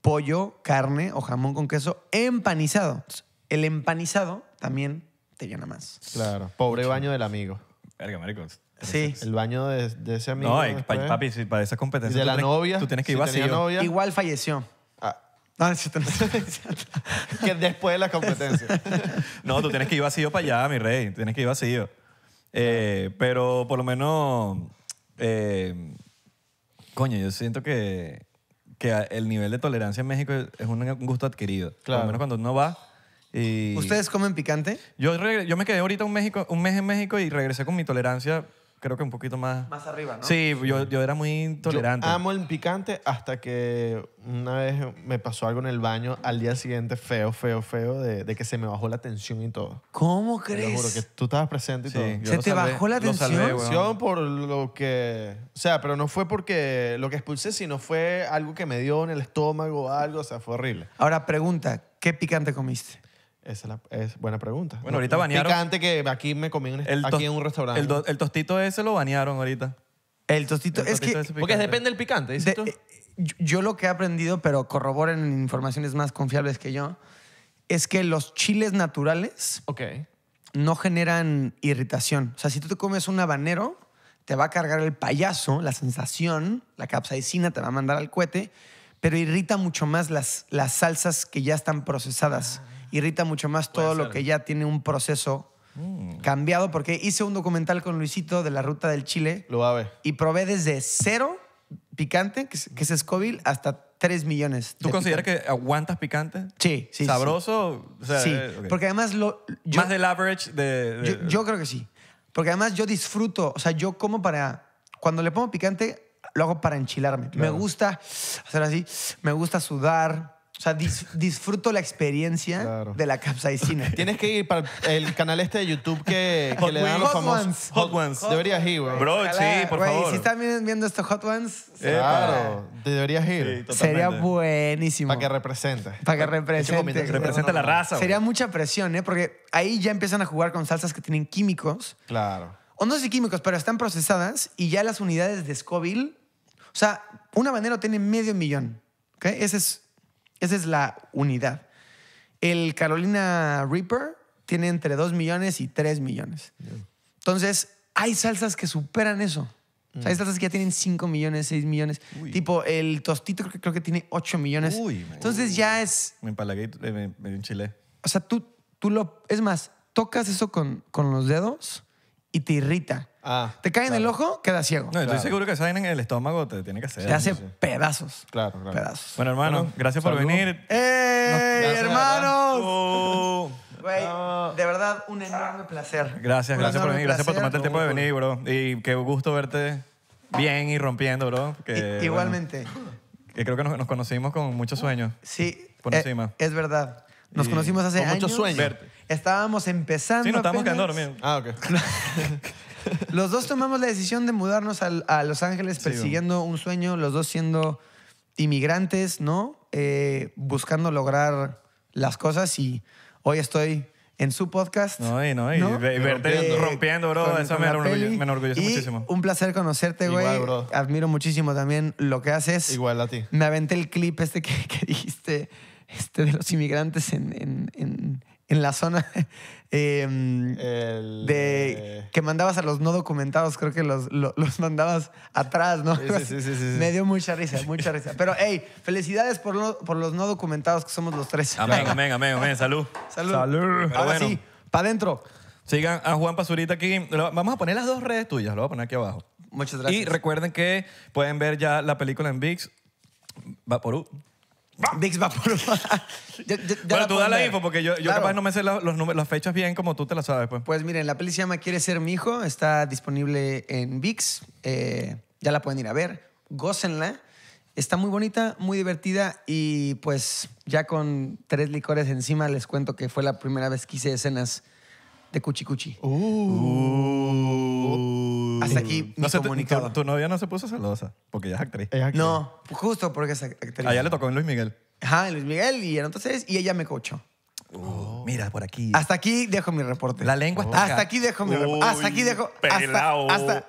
S1: pollo, carne o jamón con queso empanizado. El empanizado también te llena más.
S3: Claro. Pobre baño del amigo. Verga, maricos. Sí. El baño de, ese amigo. No, papi, si para esa competencia... de la novia, Tú tienes que ir vacío. Igual
S1: falleció. No, que después de la competencia.
S2: No, tú tienes que ir vacío para allá, mi rey. Tienes que ir vacío. Eh, pero por lo menos, eh, coño, yo siento que, que el nivel de tolerancia en México es un gusto adquirido. Por lo menos cuando uno va, ¿Ustedes comen picante? Yo, yo me quedé ahorita un, México, un mes en México y regresé con mi tolerancia, creo que un poquito más. Más arriba, ¿no? Sí, yo, era muy intolerante.
S3: amo el picante hasta que una vez me pasó algo en el baño al día siguiente feo, feo, feo, de, que se me bajó la tensión y todo. ¿Cómo crees? juro que tú estabas presente y todo. ¿Se te bajó la tensión? por lo que... O sea, pero no fue porque lo que expulsé, sino fue algo que me dio en el estómago o algo, o sea, fue horrible. Ahora pregunta, ¿qué picante comiste? Esa es, buena pregunta. Bueno, ahorita banearon. Picante que aquí me comí en, aquí en un restaurante. El, tostito ese lo bañaron ahorita. El tostito, es que Porque depende del picante, eh, yo, lo que he
S1: aprendido, pero corroboren informaciones más confiables que yo, es que los chiles naturales no generan irritación. O sea, si tú te comes un habanero, te va a cargar el payaso, la sensación, la capsaicina te va a mandar al cohete, pero irrita mucho más las, las salsas que ya están procesadas. Ah irrita mucho más todo lo que ya tiene un proceso mm. cambiado, porque hice un documental con Luisito de la ruta del Chile. Lo va a Y probé desde cero picante, que es, que Scoville, hasta 3 millones. ¿Tú consideras
S2: que aguantas picante?
S1: Sí, sí. ¿Sabroso? Sí, eh, porque además lo... Más del average de... yo, creo que sí. Porque además yo disfruto, o sea, yo como para... Cuando le pongo picante, lo hago para enchilarme. Me gusta hacer así, me gusta sudar, o sea, disfruto la experiencia de la capsaicina.
S3: Tienes que ir para el canal este de YouTube que, le dan los famosos Hot, Ones. deberías ir, güey. Bro, sí, por favor. Si
S1: están viendo estos Hot Ones,
S3: claro, deberías ir. Sería buenísimo. Para que represente. Para que represente. la raza. Sería
S1: mucha presión, ¿eh? Porque ahí ya empiezan a jugar con salsas que tienen químicos. Claro. O no sé químicos, pero están procesadas y ya las unidades de Scoville. O sea, una bandera tiene medio millón. ¿Ok? Ese es esa es la unidad. El Carolina Reaper tiene entre 2 millones y 3 millones. Entonces, hay salsas que superan eso. hay salsas que ya tienen 5 millones, 6 millones. Tipo, el tostito creo que, creo que tiene 8 millones. Entonces ya es...
S2: Me empalagué, eh, me, me,
S1: O sea, tú, tú lo... Es más, tocas eso con, con los dedos y te irrita. Ah, te cae en el
S2: ojo, queda ciego. estoy seguro que esa en el estómago te tiene que hacer. Te hace pedazos. Claro, claro. Pedazos. Bueno, hermano, gracias por venir. ¡Ey, hermano
S1: hermanos! de verdad, un enorme placer. gracias,
S2: gracias por venir. Gracias por tomarte el tiempo de venir, bro. Y qué gusto verte bien y rompiendo, bro. Igualmente. que creo que nos, conocimos con muchos sueños. Sí. Por eh, encima.
S1: Es verdad.
S2: Nos conocimos hace con mucho sueño.
S1: Estábamos empezando. Sí, nos estamos quedando dormidos. Ah, ok. Los dos tomamos la decisión de mudarnos a, a Los Ángeles persiguiendo un sueño, los dos siendo inmigrantes, ¿no? Eh, buscando lograr las cosas y hoy estoy en su podcast. No, y no, y verte rompiendo, bro. eso me, enorgullece, muchísimo. Un placer conocerte, güey. Admiro muchísimo también lo que haces. Igual a ti. Me aventé el clip este que, dijiste este, de los inmigrantes en en la zona em, de que mandabas a los no documentados, creo que los, mandabas atrás, ¿no? Sí, sí, sí, Me dio mucha risa, mucha risa. Pero, hey, felicidades
S2: por, por los no documentados que somos los tres. Amén, amén, amén, amén. Salud. Salud. Salud. Ahora sí, para adentro. Sigan a Juan Pasurita aquí. Vamos a poner las dos redes tuyas, lo voy a poner aquí abajo. Muchas gracias. Y recuerden que pueden ver ya la película en VIX. Va por U. VIX va por... bueno, tú da la info porque yo, capaz no me sé los números, las fechas bien como tú te las sabes, pues.
S1: Pues miren, la peli se llama Quiere ser mi hijo, está disponible en VIX, eh, ya la pueden ir a ver, gócenla. Está muy bonita, muy divertida y pues ya con tres licores encima les cuento que fue la primera vez que hice escenas de Cuchi Cuchi. Uh. Uh. Hasta aquí no mi comunicado.
S2: Tu, novia no se puso celosa porque ella es actriz. No, justo porque es actriz. A ella le tocó en Luis Miguel.
S1: Ajá, en Luis Miguel y entonces y ella me cocho
S2: uh, Mira, por aquí. Hasta aquí dejo mi reporte. La lengua está. Hasta aquí
S1: dejo mi reporte. Hasta aquí dejo.
S3: Hasta,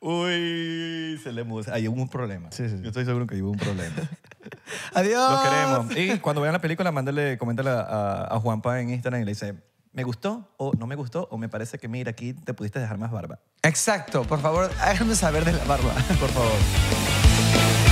S2: Uy, se le musa. Ahí hubo un problema. Sí, sí, Yo estoy seguro que hubo un problema. Adiós. Los queremos. Y cuando vean la película, mándale, coméntale a, a Juanpa en Instagram y le dice, me gustó o no me gustó o me parece que mira, aquí te pudiste dejar más barba. Exacto, por favor, háganme saber de la barba, por favor.